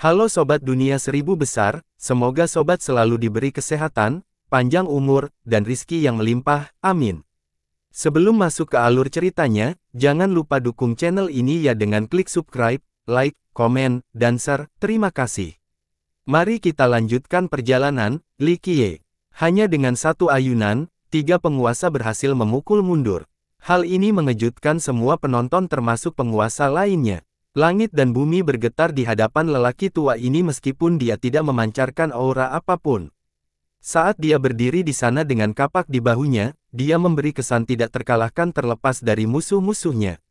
Halo Sobat Dunia Seribu Besar, semoga Sobat selalu diberi kesehatan, panjang umur, dan rizki yang melimpah, amin. Sebelum masuk ke alur ceritanya, jangan lupa dukung channel ini ya dengan klik subscribe, like, komen, dan share, terima kasih. Mari kita lanjutkan perjalanan, Li Qiye. Hanya dengan satu ayunan, tiga penguasa berhasil memukul mundur. Hal ini mengejutkan semua penonton termasuk penguasa lainnya. Langit dan bumi bergetar di hadapan lelaki tua ini meskipun dia tidak memancarkan aura apapun. Saat dia berdiri di sana dengan kapak di bahunya, dia memberi kesan tidak terkalahkan terlepas dari musuh-musuhnya.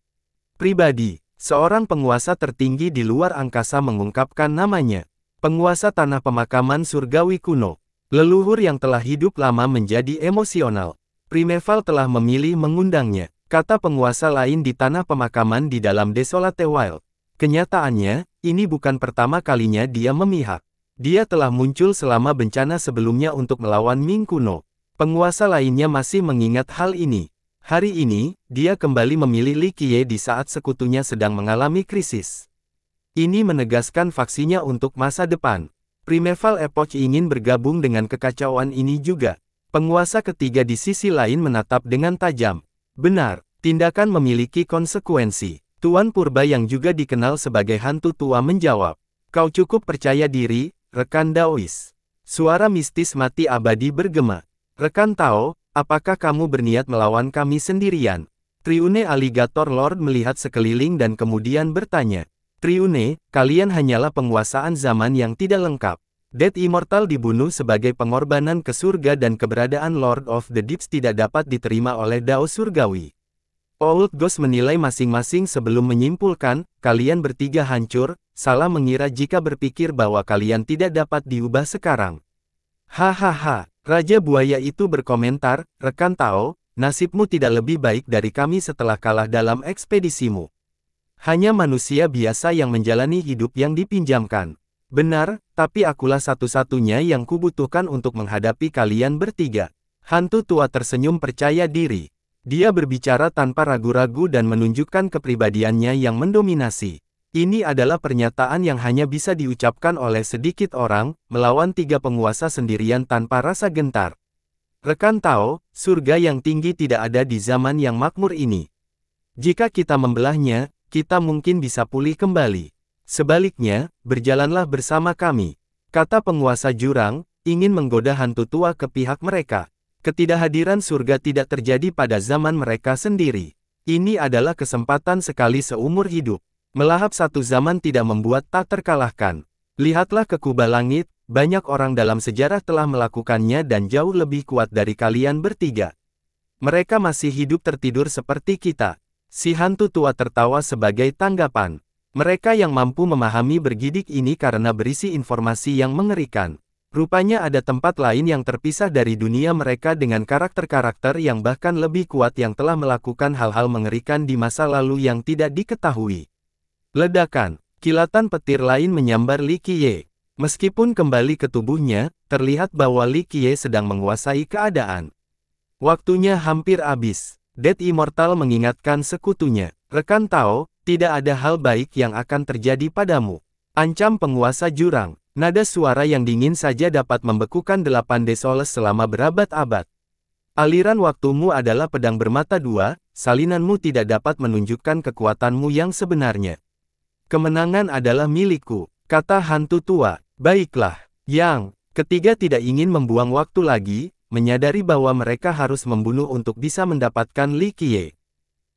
Pribadi, seorang penguasa tertinggi di luar angkasa mengungkapkan namanya. Penguasa tanah pemakaman surgawi kuno. Leluhur yang telah hidup lama menjadi emosional. Primeval telah memilih mengundangnya, kata penguasa lain di tanah pemakaman di dalam Desolate Wild. Kenyataannya, ini bukan pertama kalinya dia memihak. Dia telah muncul selama bencana sebelumnya untuk melawan Ming Kuno. Penguasa lainnya masih mengingat hal ini. Hari ini, dia kembali memilih Li Qiye di saat sekutunya sedang mengalami krisis. Ini menegaskan faksinya untuk masa depan. Primeval Epoch ingin bergabung dengan kekacauan ini juga. Penguasa ketiga di sisi lain menatap dengan tajam. Benar, tindakan memiliki konsekuensi. Tuan Purba yang juga dikenal sebagai hantu tua menjawab, Kau cukup percaya diri, rekan Daois. Suara mistis mati abadi bergema. Rekan Tao, apakah kamu berniat melawan kami sendirian? Triune Alligator Lord melihat sekeliling dan kemudian bertanya. Triune, kalian hanyalah penguasaan zaman yang tidak lengkap. Dead Immortal dibunuh sebagai pengorbanan ke surga dan keberadaan Lord of the Deeps tidak dapat diterima oleh Dao Surgawi. Old Ghost menilai masing-masing sebelum menyimpulkan, kalian bertiga hancur, salah mengira jika berpikir bahwa kalian tidak dapat diubah sekarang. Hahaha, Raja Buaya itu berkomentar, rekan Tao, nasibmu tidak lebih baik dari kami setelah kalah dalam ekspedisimu. Hanya manusia biasa yang menjalani hidup yang dipinjamkan. Benar, tapi akulah satu-satunya yang kubutuhkan untuk menghadapi kalian bertiga. Hantu tua tersenyum percaya diri. Dia berbicara tanpa ragu-ragu dan menunjukkan kepribadiannya yang mendominasi. Ini adalah pernyataan yang hanya bisa diucapkan oleh sedikit orang, melawan tiga penguasa sendirian tanpa rasa gentar. Rekan Tao, surga yang tinggi tidak ada di zaman yang makmur ini. Jika kita membelahnya, kita mungkin bisa pulih kembali. Sebaliknya, berjalanlah bersama kami. Kata penguasa jurang, ingin menggoda hantu tua ke pihak mereka. Ketidakhadiran surga tidak terjadi pada zaman mereka sendiri. Ini adalah kesempatan sekali seumur hidup. Melahap satu zaman tidak membuat tak terkalahkan. Lihatlah ke kuba langit, banyak orang dalam sejarah telah melakukannya dan jauh lebih kuat dari kalian bertiga. Mereka masih hidup tertidur seperti kita. Si hantu tua tertawa sebagai tanggapan. Mereka yang mampu memahami bergidik ini karena berisi informasi yang mengerikan. Rupanya ada tempat lain yang terpisah dari dunia mereka dengan karakter-karakter yang bahkan lebih kuat yang telah melakukan hal-hal mengerikan di masa lalu yang tidak diketahui. Ledakan, kilatan petir lain menyambar Li Qiye. Meskipun kembali ke tubuhnya, terlihat bahwa Li Qiye sedang menguasai keadaan. Waktunya hampir habis. Dead Immortal mengingatkan sekutunya. Rekan Tao, tidak ada hal baik yang akan terjadi padamu. Ancam penguasa jurang. Nada suara yang dingin saja dapat membekukan delapan desoles selama berabad-abad. Aliran waktumu adalah pedang bermata dua, salinanmu tidak dapat menunjukkan kekuatanmu yang sebenarnya. Kemenangan adalah milikku, kata hantu tua. Baiklah, yang ketiga tidak ingin membuang waktu lagi, menyadari bahwa mereka harus membunuh untuk bisa mendapatkan Li Qiye.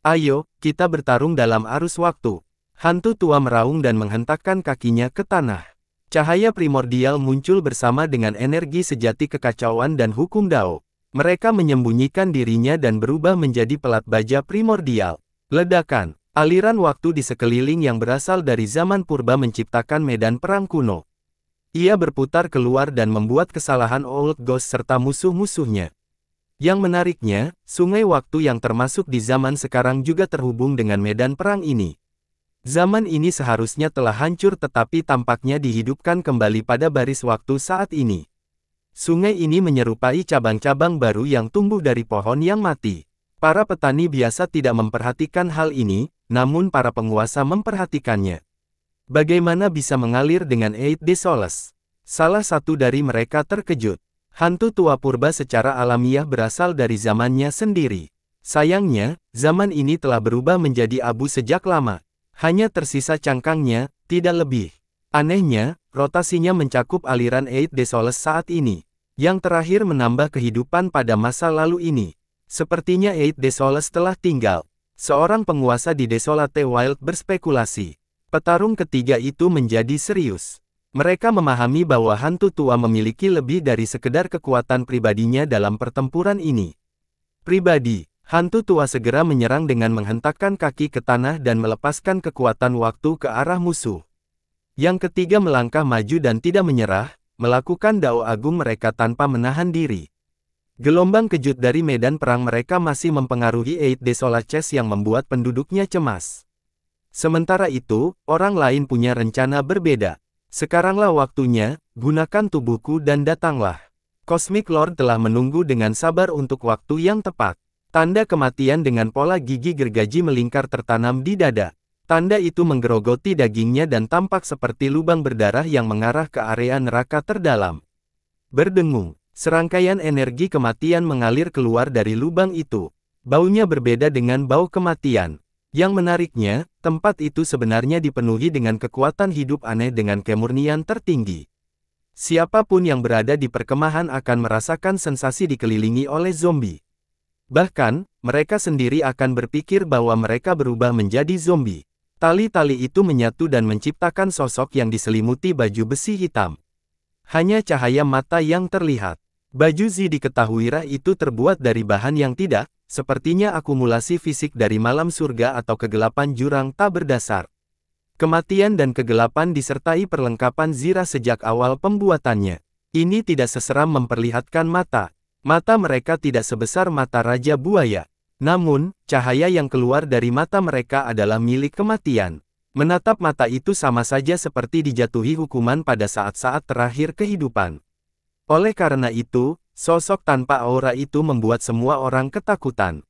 Ayo, kita bertarung dalam arus waktu. Hantu tua meraung dan menghentakkan kakinya ke tanah. Cahaya primordial muncul bersama dengan energi sejati kekacauan dan hukum Dao. Mereka menyembunyikan dirinya dan berubah menjadi pelat baja primordial. Ledakan, aliran waktu di sekeliling yang berasal dari zaman purba menciptakan medan perang kuno. Ia berputar keluar dan membuat kesalahan Old Ghost serta musuh-musuhnya. Yang menariknya, sungai waktu yang termasuk di zaman sekarang juga terhubung dengan medan perang ini. Zaman ini seharusnya telah hancur tetapi tampaknya dihidupkan kembali pada baris waktu saat ini. Sungai ini menyerupai cabang-cabang baru yang tumbuh dari pohon yang mati. Para petani biasa tidak memperhatikan hal ini, namun para penguasa memperhatikannya. Bagaimana bisa mengalir dengan Eid Solas? Salah satu dari mereka terkejut. Hantu tua purba secara alamiah berasal dari zamannya sendiri. Sayangnya, zaman ini telah berubah menjadi abu sejak lama. Hanya tersisa cangkangnya, tidak lebih. Anehnya, rotasinya mencakup aliran Eid Desoles saat ini, yang terakhir menambah kehidupan pada masa lalu ini. Sepertinya Eid Desoles telah tinggal. Seorang penguasa di Desolate Wild berspekulasi. Petarung ketiga itu menjadi serius. Mereka memahami bahwa hantu tua memiliki lebih dari sekedar kekuatan pribadinya dalam pertempuran ini. Pribadi, Hantu tua segera menyerang dengan menghentakkan kaki ke tanah dan melepaskan kekuatan waktu ke arah musuh. Yang ketiga melangkah maju dan tidak menyerah, melakukan dao agung mereka tanpa menahan diri. Gelombang kejut dari medan perang mereka masih mempengaruhi Eid Desolaces yang membuat penduduknya cemas. Sementara itu, orang lain punya rencana berbeda. Sekaranglah waktunya, gunakan tubuhku dan datanglah. Cosmic Lord telah menunggu dengan sabar untuk waktu yang tepat. Tanda kematian dengan pola gigi gergaji melingkar tertanam di dada. Tanda itu menggerogoti dagingnya dan tampak seperti lubang berdarah yang mengarah ke area neraka terdalam. Berdengung, serangkaian energi kematian mengalir keluar dari lubang itu. Baunya berbeda dengan bau kematian. Yang menariknya, tempat itu sebenarnya dipenuhi dengan kekuatan hidup aneh dengan kemurnian tertinggi. Siapapun yang berada di perkemahan akan merasakan sensasi dikelilingi oleh zombie. Bahkan, mereka sendiri akan berpikir bahwa mereka berubah menjadi zombie. Tali-tali itu menyatu dan menciptakan sosok yang diselimuti baju besi hitam. Hanya cahaya mata yang terlihat. Baju Zi diketahui rah itu terbuat dari bahan yang tidak, sepertinya akumulasi fisik dari malam surga atau kegelapan jurang tak berdasar. Kematian dan kegelapan disertai perlengkapan Zira sejak awal pembuatannya. Ini tidak seseram memperlihatkan mata, Mata mereka tidak sebesar mata Raja Buaya. Namun, cahaya yang keluar dari mata mereka adalah milik kematian. Menatap mata itu sama saja seperti dijatuhi hukuman pada saat-saat terakhir kehidupan. Oleh karena itu, sosok tanpa aura itu membuat semua orang ketakutan.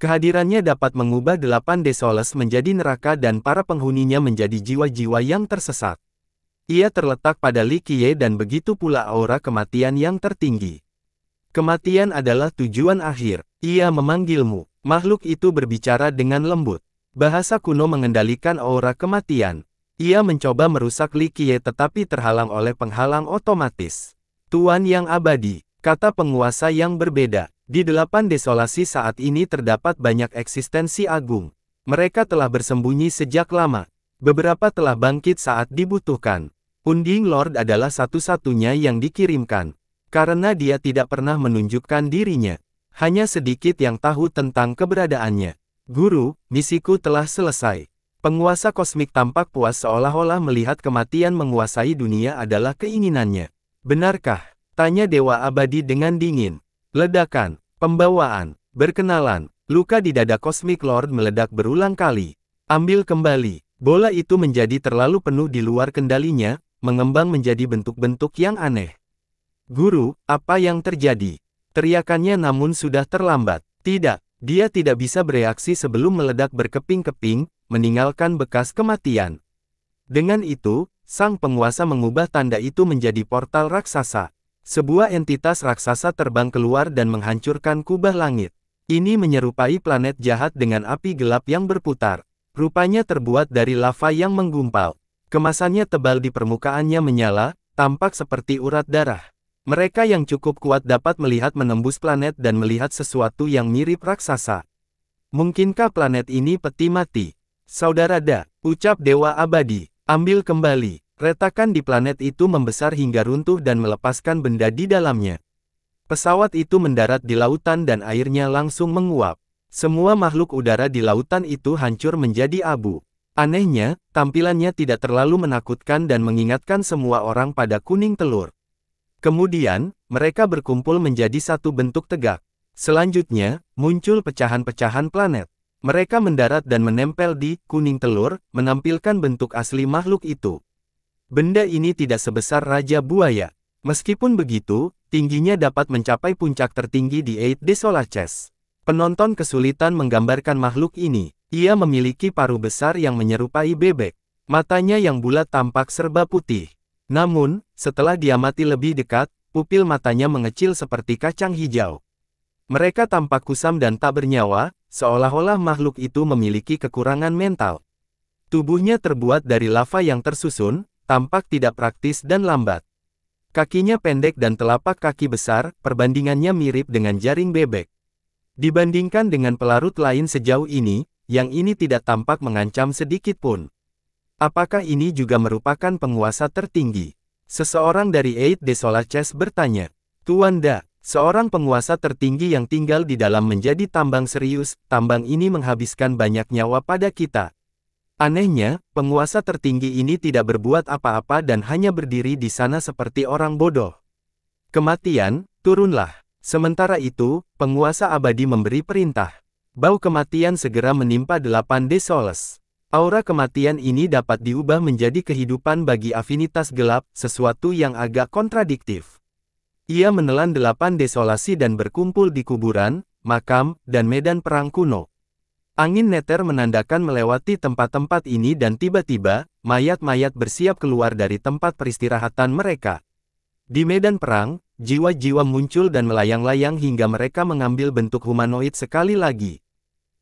Kehadirannya dapat mengubah delapan desoles menjadi neraka dan para penghuninya menjadi jiwa-jiwa yang tersesat. Ia terletak pada Likie dan begitu pula aura kematian yang tertinggi. Kematian adalah tujuan akhir. Ia memanggilmu. Makhluk itu berbicara dengan lembut. Bahasa kuno mengendalikan aura kematian. Ia mencoba merusak Likie tetapi terhalang oleh penghalang otomatis. Tuan yang abadi, kata penguasa yang berbeda. Di delapan desolasi saat ini terdapat banyak eksistensi agung. Mereka telah bersembunyi sejak lama. Beberapa telah bangkit saat dibutuhkan. Unding Lord adalah satu-satunya yang dikirimkan. Karena dia tidak pernah menunjukkan dirinya. Hanya sedikit yang tahu tentang keberadaannya. Guru, misiku telah selesai. Penguasa kosmik tampak puas seolah-olah melihat kematian menguasai dunia adalah keinginannya. Benarkah? Tanya Dewa Abadi dengan dingin. Ledakan, pembawaan, berkenalan, luka di dada kosmik Lord meledak berulang kali. Ambil kembali, bola itu menjadi terlalu penuh di luar kendalinya, mengembang menjadi bentuk-bentuk yang aneh. Guru, apa yang terjadi? Teriakannya namun sudah terlambat. Tidak, dia tidak bisa bereaksi sebelum meledak berkeping-keping, meninggalkan bekas kematian. Dengan itu, sang penguasa mengubah tanda itu menjadi portal raksasa. Sebuah entitas raksasa terbang keluar dan menghancurkan kubah langit. Ini menyerupai planet jahat dengan api gelap yang berputar. Rupanya terbuat dari lava yang menggumpal. Kemasannya tebal di permukaannya menyala, tampak seperti urat darah. Mereka yang cukup kuat dapat melihat menembus planet dan melihat sesuatu yang mirip raksasa. Mungkinkah planet ini peti mati? Saudara Da, ucap Dewa Abadi, ambil kembali. Retakan di planet itu membesar hingga runtuh dan melepaskan benda di dalamnya. Pesawat itu mendarat di lautan dan airnya langsung menguap. Semua makhluk udara di lautan itu hancur menjadi abu. Anehnya, tampilannya tidak terlalu menakutkan dan mengingatkan semua orang pada kuning telur. Kemudian, mereka berkumpul menjadi satu bentuk tegak. Selanjutnya, muncul pecahan-pecahan planet. Mereka mendarat dan menempel di kuning telur, menampilkan bentuk asli makhluk itu. Benda ini tidak sebesar Raja Buaya. Meskipun begitu, tingginya dapat mencapai puncak tertinggi di Eight Desolaces. Penonton kesulitan menggambarkan makhluk ini. Ia memiliki paru besar yang menyerupai bebek. Matanya yang bulat tampak serba putih. Namun, setelah diamati lebih dekat, pupil matanya mengecil seperti kacang hijau. Mereka tampak kusam dan tak bernyawa, seolah-olah makhluk itu memiliki kekurangan mental. Tubuhnya terbuat dari lava yang tersusun, tampak tidak praktis dan lambat. Kakinya pendek dan telapak kaki besar, perbandingannya mirip dengan jaring bebek. Dibandingkan dengan pelarut lain sejauh ini, yang ini tidak tampak mengancam sedikit pun. Apakah ini juga merupakan penguasa tertinggi? Seseorang dari Eid Desolaces bertanya. Tuan Da, seorang penguasa tertinggi yang tinggal di dalam menjadi tambang serius, tambang ini menghabiskan banyak nyawa pada kita. Anehnya, penguasa tertinggi ini tidak berbuat apa-apa dan hanya berdiri di sana seperti orang bodoh. Kematian, turunlah. Sementara itu, penguasa abadi memberi perintah. Bau kematian segera menimpa delapan desoles. Aura kematian ini dapat diubah menjadi kehidupan bagi afinitas gelap, sesuatu yang agak kontradiktif. Ia menelan delapan desolasi dan berkumpul di kuburan, makam, dan medan perang kuno. Angin neter menandakan melewati tempat-tempat ini dan tiba-tiba, mayat-mayat bersiap keluar dari tempat peristirahatan mereka. Di medan perang, jiwa-jiwa muncul dan melayang-layang hingga mereka mengambil bentuk humanoid sekali lagi.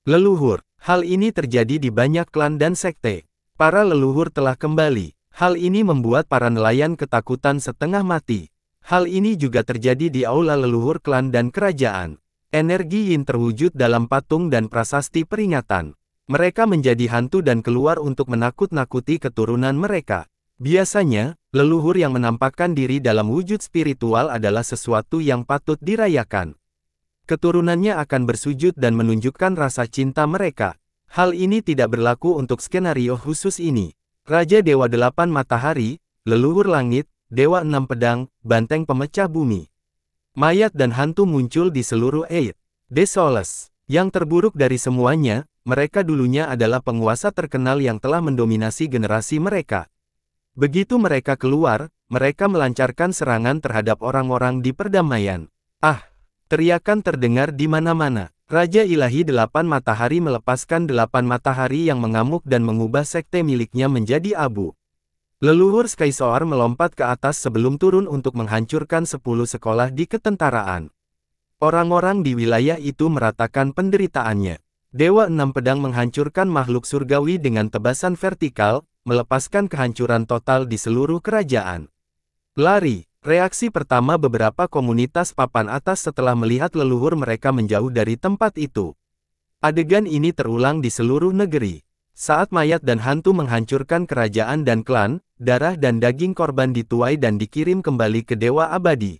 Leluhur. Hal ini terjadi di banyak klan dan sekte. Para leluhur telah kembali. Hal ini membuat para nelayan ketakutan setengah mati. Hal ini juga terjadi di aula leluhur klan dan kerajaan. Energi yin terwujud dalam patung dan prasasti peringatan. Mereka menjadi hantu dan keluar untuk menakut-nakuti keturunan mereka. Biasanya, leluhur yang menampakkan diri dalam wujud spiritual adalah sesuatu yang patut dirayakan keturunannya akan bersujud dan menunjukkan rasa cinta mereka. Hal ini tidak berlaku untuk skenario khusus ini. Raja Dewa Delapan Matahari, Leluhur Langit, Dewa Enam Pedang, Banteng Pemecah Bumi. Mayat dan hantu muncul di seluruh Eid. Desoles, yang terburuk dari semuanya, mereka dulunya adalah penguasa terkenal yang telah mendominasi generasi mereka. Begitu mereka keluar, mereka melancarkan serangan terhadap orang-orang di perdamaian. Ah, Teriakan terdengar di mana-mana. Raja Ilahi Delapan Matahari melepaskan delapan matahari yang mengamuk dan mengubah sekte miliknya menjadi abu. Leluhur Skysoar melompat ke atas sebelum turun untuk menghancurkan sepuluh sekolah di ketentaraan. Orang-orang di wilayah itu meratakan penderitaannya. Dewa Enam Pedang menghancurkan makhluk surgawi dengan tebasan vertikal, melepaskan kehancuran total di seluruh kerajaan. Lari, Reaksi pertama beberapa komunitas papan atas setelah melihat leluhur mereka menjauh dari tempat itu. Adegan ini terulang di seluruh negeri. Saat mayat dan hantu menghancurkan kerajaan dan klan, darah dan daging korban dituai dan dikirim kembali ke Dewa Abadi.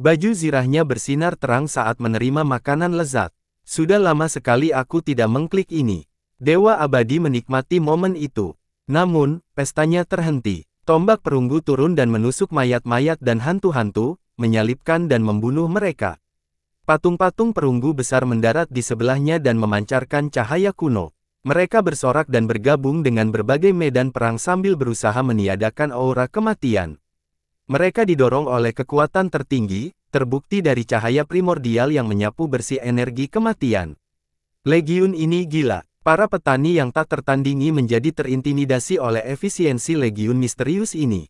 Baju zirahnya bersinar terang saat menerima makanan lezat. Sudah lama sekali aku tidak mengklik ini. Dewa Abadi menikmati momen itu. Namun, pestanya terhenti. Tombak perunggu turun dan menusuk mayat-mayat dan hantu-hantu, menyalipkan dan membunuh mereka. Patung-patung perunggu besar mendarat di sebelahnya dan memancarkan cahaya kuno. Mereka bersorak dan bergabung dengan berbagai medan perang sambil berusaha meniadakan aura kematian. Mereka didorong oleh kekuatan tertinggi, terbukti dari cahaya primordial yang menyapu bersih energi kematian. Legiun ini gila. Para petani yang tak tertandingi menjadi terintimidasi oleh efisiensi legiun misterius ini.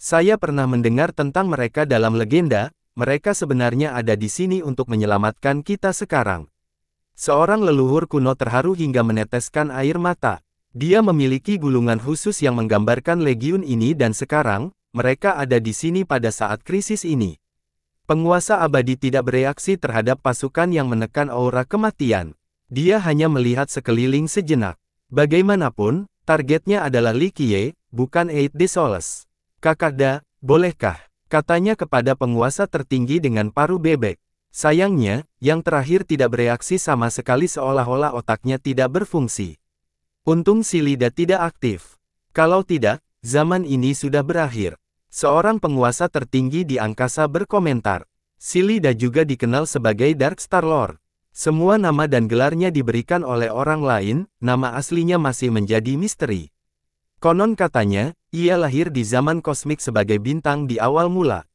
Saya pernah mendengar tentang mereka dalam legenda, mereka sebenarnya ada di sini untuk menyelamatkan kita sekarang. Seorang leluhur kuno terharu hingga meneteskan air mata. Dia memiliki gulungan khusus yang menggambarkan legiun ini dan sekarang, mereka ada di sini pada saat krisis ini. Penguasa abadi tidak bereaksi terhadap pasukan yang menekan aura kematian. Dia hanya melihat sekeliling sejenak. Bagaimanapun, targetnya adalah Li Qiye, bukan Eid Desolus. Kakak Kakada, bolehkah? Katanya kepada penguasa tertinggi dengan paru bebek. Sayangnya, yang terakhir tidak bereaksi sama sekali seolah-olah otaknya tidak berfungsi. Untung si Lida tidak aktif. Kalau tidak, zaman ini sudah berakhir. Seorang penguasa tertinggi di angkasa berkomentar. Silida juga dikenal sebagai Dark Star Lord. Semua nama dan gelarnya diberikan oleh orang lain, nama aslinya masih menjadi misteri. Konon katanya, ia lahir di zaman kosmik sebagai bintang di awal mula.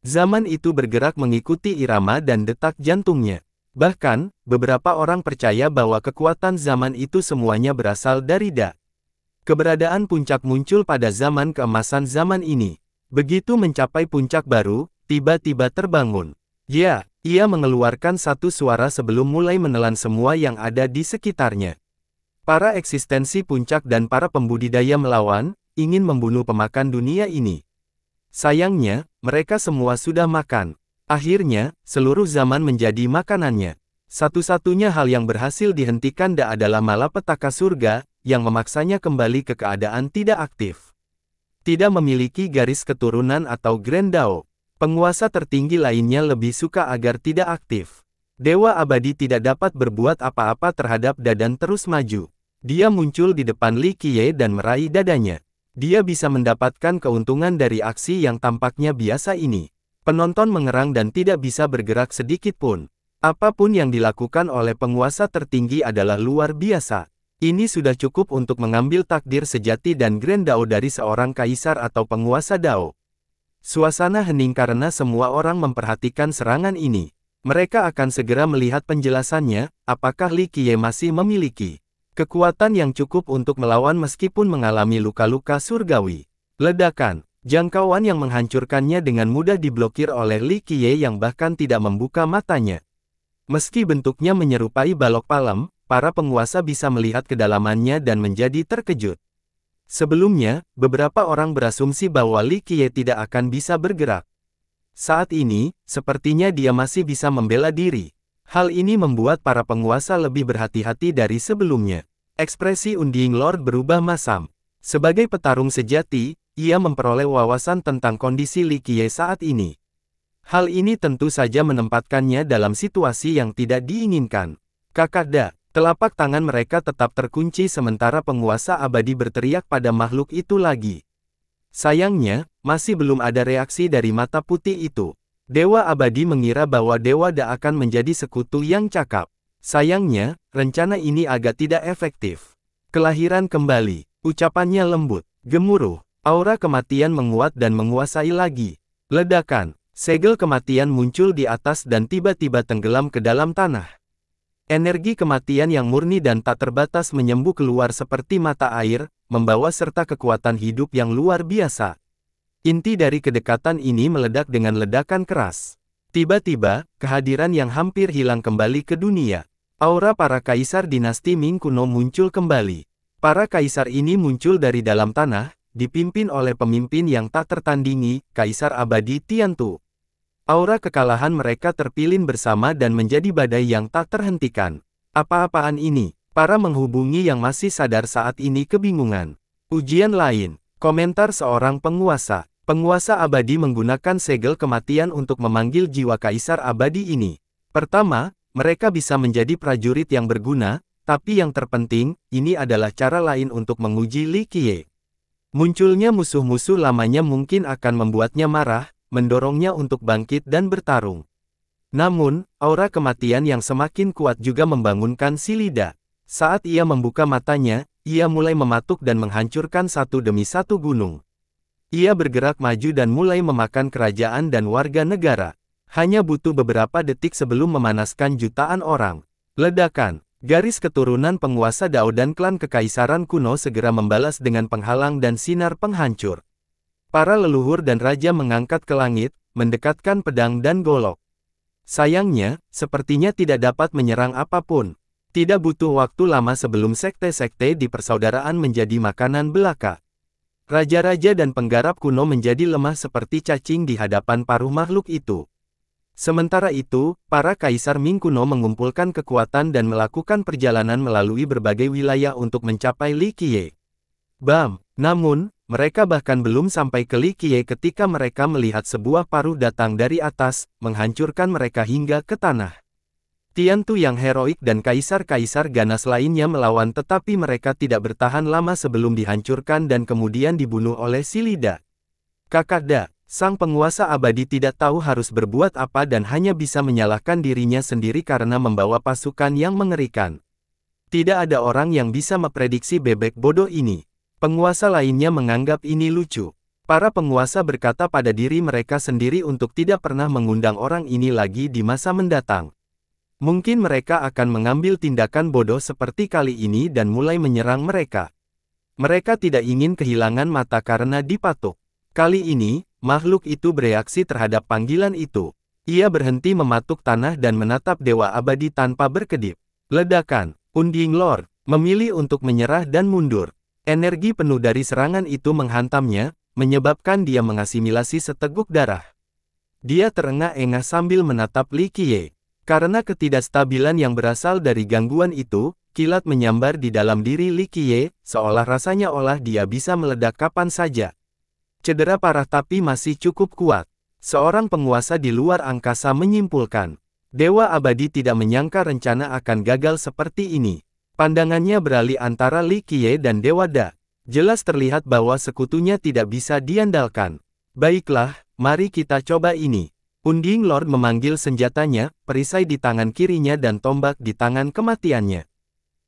Zaman itu bergerak mengikuti irama dan detak jantungnya. Bahkan, beberapa orang percaya bahwa kekuatan zaman itu semuanya berasal dari Da. Keberadaan puncak muncul pada zaman keemasan zaman ini. Begitu mencapai puncak baru, tiba-tiba terbangun. Ya, ia mengeluarkan satu suara sebelum mulai menelan semua yang ada di sekitarnya. Para eksistensi puncak dan para pembudidaya melawan, ingin membunuh pemakan dunia ini. Sayangnya, mereka semua sudah makan. Akhirnya, seluruh zaman menjadi makanannya. Satu-satunya hal yang berhasil dihentikan da adalah malapetaka surga, yang memaksanya kembali ke keadaan tidak aktif. Tidak memiliki garis keturunan atau grendao. Penguasa tertinggi lainnya lebih suka agar tidak aktif. Dewa abadi tidak dapat berbuat apa-apa terhadap Dadan terus maju. Dia muncul di depan Li Qiye dan meraih dadanya. Dia bisa mendapatkan keuntungan dari aksi yang tampaknya biasa ini. Penonton mengerang dan tidak bisa bergerak sedikit pun. Apapun yang dilakukan oleh penguasa tertinggi adalah luar biasa. Ini sudah cukup untuk mengambil takdir sejati dan grand dao dari seorang kaisar atau penguasa dao. Suasana hening karena semua orang memperhatikan serangan ini. Mereka akan segera melihat penjelasannya, apakah Li Qiye masih memiliki kekuatan yang cukup untuk melawan meskipun mengalami luka-luka surgawi. Ledakan, jangkauan yang menghancurkannya dengan mudah diblokir oleh Li Qiye yang bahkan tidak membuka matanya. Meski bentuknya menyerupai balok palem, para penguasa bisa melihat kedalamannya dan menjadi terkejut. Sebelumnya, beberapa orang berasumsi bahwa Li Qiye tidak akan bisa bergerak. Saat ini, sepertinya dia masih bisa membela diri. Hal ini membuat para penguasa lebih berhati-hati dari sebelumnya. Ekspresi Undying Lord berubah masam. Sebagai petarung sejati, ia memperoleh wawasan tentang kondisi Li Qiye saat ini. Hal ini tentu saja menempatkannya dalam situasi yang tidak diinginkan. Kakak Da, Telapak tangan mereka tetap terkunci sementara penguasa abadi berteriak pada makhluk itu lagi. Sayangnya, masih belum ada reaksi dari mata putih itu. Dewa abadi mengira bahwa Dewa Da akan menjadi sekutu yang cakap. Sayangnya, rencana ini agak tidak efektif. Kelahiran kembali, ucapannya lembut, gemuruh, aura kematian menguat dan menguasai lagi. Ledakan, segel kematian muncul di atas dan tiba-tiba tenggelam ke dalam tanah. Energi kematian yang murni dan tak terbatas menyembuh keluar seperti mata air, membawa serta kekuatan hidup yang luar biasa. Inti dari kedekatan ini meledak dengan ledakan keras. Tiba-tiba, kehadiran yang hampir hilang kembali ke dunia. Aura para kaisar dinasti Ming kuno muncul kembali. Para kaisar ini muncul dari dalam tanah, dipimpin oleh pemimpin yang tak tertandingi, Kaisar Abadi Tiantu. Aura kekalahan mereka terpilin bersama dan menjadi badai yang tak terhentikan. Apa-apaan ini? Para menghubungi yang masih sadar saat ini kebingungan. Ujian lain, komentar seorang penguasa. Penguasa abadi menggunakan segel kematian untuk memanggil jiwa kaisar abadi ini. Pertama, mereka bisa menjadi prajurit yang berguna, tapi yang terpenting, ini adalah cara lain untuk menguji Li Qiye. Munculnya musuh-musuh lamanya mungkin akan membuatnya marah, mendorongnya untuk bangkit dan bertarung. Namun, aura kematian yang semakin kuat juga membangunkan si Lida. Saat ia membuka matanya, ia mulai mematuk dan menghancurkan satu demi satu gunung. Ia bergerak maju dan mulai memakan kerajaan dan warga negara. Hanya butuh beberapa detik sebelum memanaskan jutaan orang. Ledakan, garis keturunan penguasa Dao dan klan kekaisaran kuno segera membalas dengan penghalang dan sinar penghancur. Para leluhur dan raja mengangkat ke langit, mendekatkan pedang dan golok. Sayangnya, sepertinya tidak dapat menyerang apapun. Tidak butuh waktu lama sebelum sekte-sekte di persaudaraan menjadi makanan belaka. Raja-raja dan penggarap kuno menjadi lemah seperti cacing di hadapan paruh makhluk itu. Sementara itu, para kaisar Ming kuno mengumpulkan kekuatan dan melakukan perjalanan melalui berbagai wilayah untuk mencapai Li Qiye. Bam! Namun, mereka bahkan belum sampai ke Li ketika mereka melihat sebuah paruh datang dari atas, menghancurkan mereka hingga ke tanah. Tiantu yang heroik dan kaisar-kaisar ganas lainnya melawan tetapi mereka tidak bertahan lama sebelum dihancurkan dan kemudian dibunuh oleh Silida. Da, sang penguasa abadi tidak tahu harus berbuat apa dan hanya bisa menyalahkan dirinya sendiri karena membawa pasukan yang mengerikan. Tidak ada orang yang bisa memprediksi bebek bodoh ini. Penguasa lainnya menganggap ini lucu. Para penguasa berkata pada diri mereka sendiri untuk tidak pernah mengundang orang ini lagi di masa mendatang. Mungkin mereka akan mengambil tindakan bodoh seperti kali ini dan mulai menyerang mereka. Mereka tidak ingin kehilangan mata karena dipatuk. Kali ini, makhluk itu bereaksi terhadap panggilan itu. Ia berhenti mematuk tanah dan menatap Dewa Abadi tanpa berkedip. Ledakan, Unding Lord, memilih untuk menyerah dan mundur. Energi penuh dari serangan itu menghantamnya, menyebabkan dia mengasimilasi seteguk darah. Dia terengah-engah sambil menatap Li Qiye. Karena ketidakstabilan yang berasal dari gangguan itu, kilat menyambar di dalam diri Li Qiye, seolah rasanya olah dia bisa meledak kapan saja. Cedera parah tapi masih cukup kuat. Seorang penguasa di luar angkasa menyimpulkan, Dewa Abadi tidak menyangka rencana akan gagal seperti ini. Pandangannya beralih antara Li Qiye dan Dewada. Jelas terlihat bahwa sekutunya tidak bisa diandalkan. Baiklah, mari kita coba ini. Unding Lord memanggil senjatanya, perisai di tangan kirinya dan tombak di tangan kematiannya.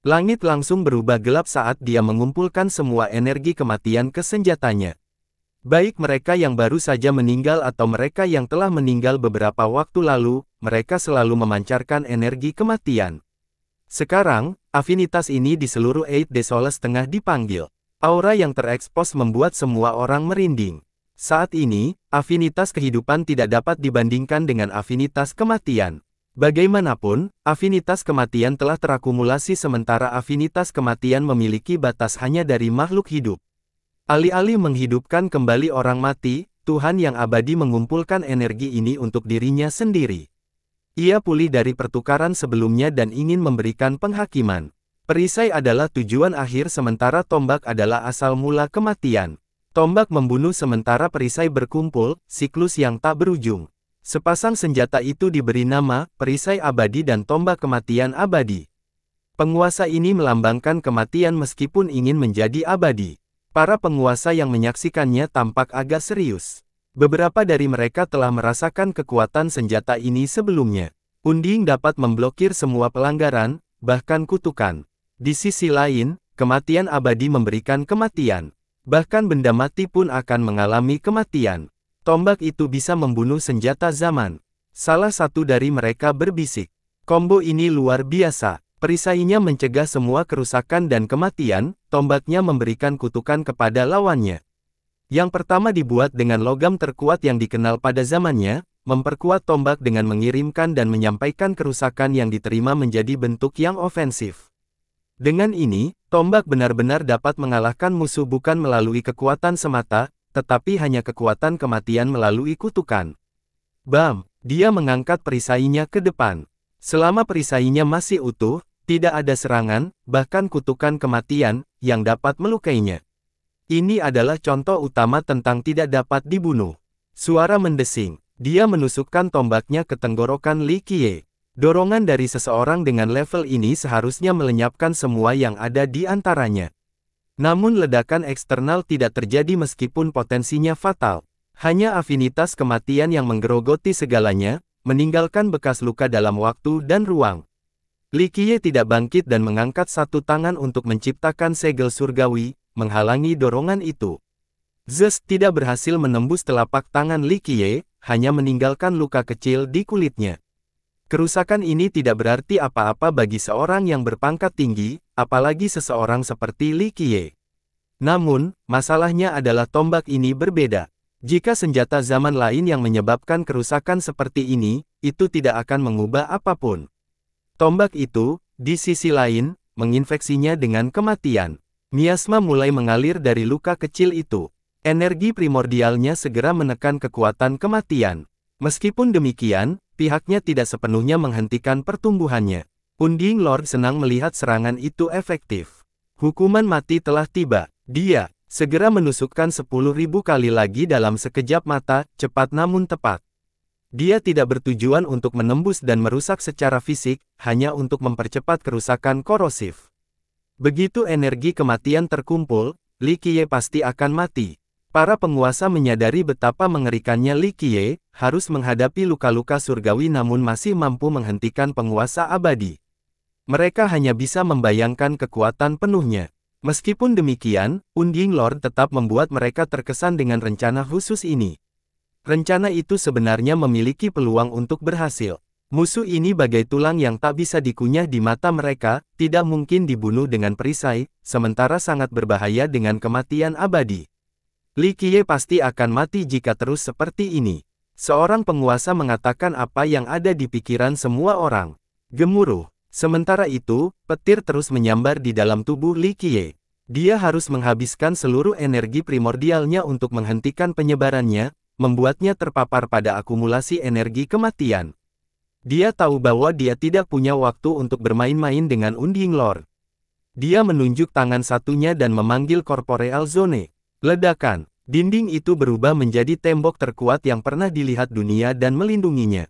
Langit langsung berubah gelap saat dia mengumpulkan semua energi kematian ke senjatanya. Baik mereka yang baru saja meninggal atau mereka yang telah meninggal beberapa waktu lalu, mereka selalu memancarkan energi kematian. Sekarang, Afinitas ini di seluruh Eight Desoles tengah dipanggil. Aura yang terekspos membuat semua orang merinding. Saat ini, afinitas kehidupan tidak dapat dibandingkan dengan afinitas kematian. Bagaimanapun, afinitas kematian telah terakumulasi sementara afinitas kematian memiliki batas hanya dari makhluk hidup. Alih-alih menghidupkan kembali orang mati, Tuhan yang abadi mengumpulkan energi ini untuk dirinya sendiri. Ia pulih dari pertukaran sebelumnya dan ingin memberikan penghakiman. Perisai adalah tujuan akhir sementara tombak adalah asal mula kematian. Tombak membunuh sementara perisai berkumpul, siklus yang tak berujung. Sepasang senjata itu diberi nama, perisai abadi dan tombak kematian abadi. Penguasa ini melambangkan kematian meskipun ingin menjadi abadi. Para penguasa yang menyaksikannya tampak agak serius. Beberapa dari mereka telah merasakan kekuatan senjata ini sebelumnya. Unding dapat memblokir semua pelanggaran, bahkan kutukan. Di sisi lain, kematian abadi memberikan kematian. Bahkan benda mati pun akan mengalami kematian. Tombak itu bisa membunuh senjata zaman. Salah satu dari mereka berbisik. Kombo ini luar biasa. Perisainya mencegah semua kerusakan dan kematian, tombaknya memberikan kutukan kepada lawannya. Yang pertama dibuat dengan logam terkuat yang dikenal pada zamannya, memperkuat tombak dengan mengirimkan dan menyampaikan kerusakan yang diterima menjadi bentuk yang ofensif. Dengan ini, tombak benar-benar dapat mengalahkan musuh bukan melalui kekuatan semata, tetapi hanya kekuatan kematian melalui kutukan. Bam, dia mengangkat perisainya ke depan. Selama perisainya masih utuh, tidak ada serangan, bahkan kutukan kematian, yang dapat melukainya. Ini adalah contoh utama tentang tidak dapat dibunuh. Suara mendesing. Dia menusukkan tombaknya ke tenggorokan Li Qiye. Dorongan dari seseorang dengan level ini seharusnya melenyapkan semua yang ada di antaranya. Namun ledakan eksternal tidak terjadi meskipun potensinya fatal. Hanya afinitas kematian yang menggerogoti segalanya, meninggalkan bekas luka dalam waktu dan ruang. Li Qiye tidak bangkit dan mengangkat satu tangan untuk menciptakan segel surgawi, menghalangi dorongan itu. Zeus tidak berhasil menembus telapak tangan Li Qiye, hanya meninggalkan luka kecil di kulitnya. Kerusakan ini tidak berarti apa-apa bagi seorang yang berpangkat tinggi, apalagi seseorang seperti Li Qiye. Namun, masalahnya adalah tombak ini berbeda. Jika senjata zaman lain yang menyebabkan kerusakan seperti ini, itu tidak akan mengubah apapun. Tombak itu, di sisi lain, menginfeksinya dengan kematian. Miasma mulai mengalir dari luka kecil itu. Energi primordialnya segera menekan kekuatan kematian. Meskipun demikian, pihaknya tidak sepenuhnya menghentikan pertumbuhannya. Unding Lord senang melihat serangan itu efektif. Hukuman mati telah tiba. Dia segera menusukkan 10.000 kali lagi dalam sekejap mata, cepat namun tepat. Dia tidak bertujuan untuk menembus dan merusak secara fisik, hanya untuk mempercepat kerusakan korosif. Begitu energi kematian terkumpul, Li Qiye pasti akan mati. Para penguasa menyadari betapa mengerikannya Li Qiye, harus menghadapi luka-luka surgawi namun masih mampu menghentikan penguasa abadi. Mereka hanya bisa membayangkan kekuatan penuhnya. Meskipun demikian, Unding Lord tetap membuat mereka terkesan dengan rencana khusus ini. Rencana itu sebenarnya memiliki peluang untuk berhasil. Musuh ini bagai tulang yang tak bisa dikunyah di mata mereka, tidak mungkin dibunuh dengan perisai, sementara sangat berbahaya dengan kematian abadi. Li Qiye pasti akan mati jika terus seperti ini. Seorang penguasa mengatakan apa yang ada di pikiran semua orang. Gemuruh. Sementara itu, petir terus menyambar di dalam tubuh Li Qiye. Dia harus menghabiskan seluruh energi primordialnya untuk menghentikan penyebarannya, membuatnya terpapar pada akumulasi energi kematian. Dia tahu bahwa dia tidak punya waktu untuk bermain-main dengan Unding Lord. Dia menunjuk tangan satunya dan memanggil Corporeal Zone. Ledakan, dinding itu berubah menjadi tembok terkuat yang pernah dilihat dunia dan melindunginya.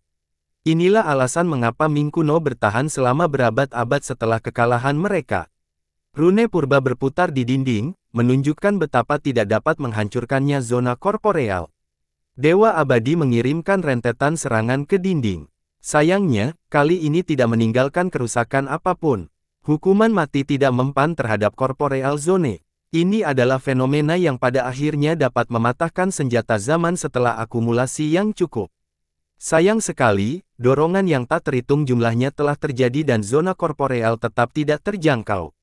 Inilah alasan mengapa Mingkuno bertahan selama berabad-abad setelah kekalahan mereka. Rune Purba berputar di dinding, menunjukkan betapa tidak dapat menghancurkannya zona korporeal. Dewa Abadi mengirimkan rentetan serangan ke dinding. Sayangnya, kali ini tidak meninggalkan kerusakan apapun. Hukuman mati tidak mempan terhadap corporeal zone. Ini adalah fenomena yang pada akhirnya dapat mematahkan senjata zaman setelah akumulasi yang cukup. Sayang sekali, dorongan yang tak terhitung jumlahnya telah terjadi dan zona korporeal tetap tidak terjangkau.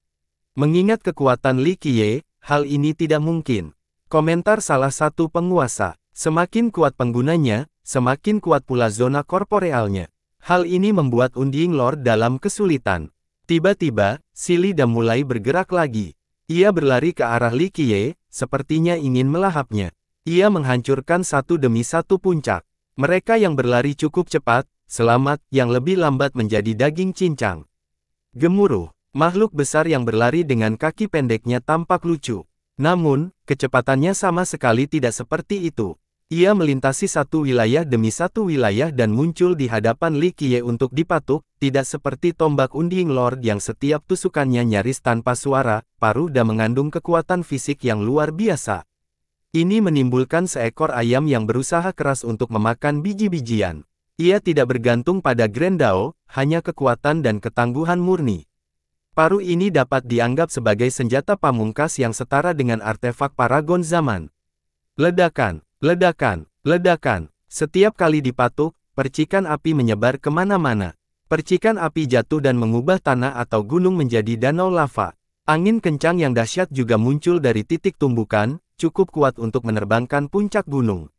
Mengingat kekuatan Li Qiye, hal ini tidak mungkin. Komentar salah satu penguasa, semakin kuat penggunanya, semakin kuat pula zona korporealnya. Hal ini membuat Undying Lord dalam kesulitan. Tiba-tiba, Silida mulai bergerak lagi. Ia berlari ke arah Li Qiye, sepertinya ingin melahapnya. Ia menghancurkan satu demi satu puncak. Mereka yang berlari cukup cepat, selamat, yang lebih lambat menjadi daging cincang. Gemuruh, makhluk besar yang berlari dengan kaki pendeknya tampak lucu. Namun, kecepatannya sama sekali tidak seperti itu. Ia melintasi satu wilayah demi satu wilayah dan muncul di hadapan Li Qiye untuk dipatuk, tidak seperti tombak unding lord yang setiap tusukannya nyaris tanpa suara, paruh dan mengandung kekuatan fisik yang luar biasa. Ini menimbulkan seekor ayam yang berusaha keras untuk memakan biji-bijian. Ia tidak bergantung pada Grendao, hanya kekuatan dan ketangguhan murni. Paru ini dapat dianggap sebagai senjata pamungkas yang setara dengan artefak paragon zaman. Ledakan Ledakan, ledakan. Setiap kali dipatuk, percikan api menyebar kemana-mana. Percikan api jatuh dan mengubah tanah atau gunung menjadi danau lava. Angin kencang yang dahsyat juga muncul dari titik tumbukan, cukup kuat untuk menerbangkan puncak gunung.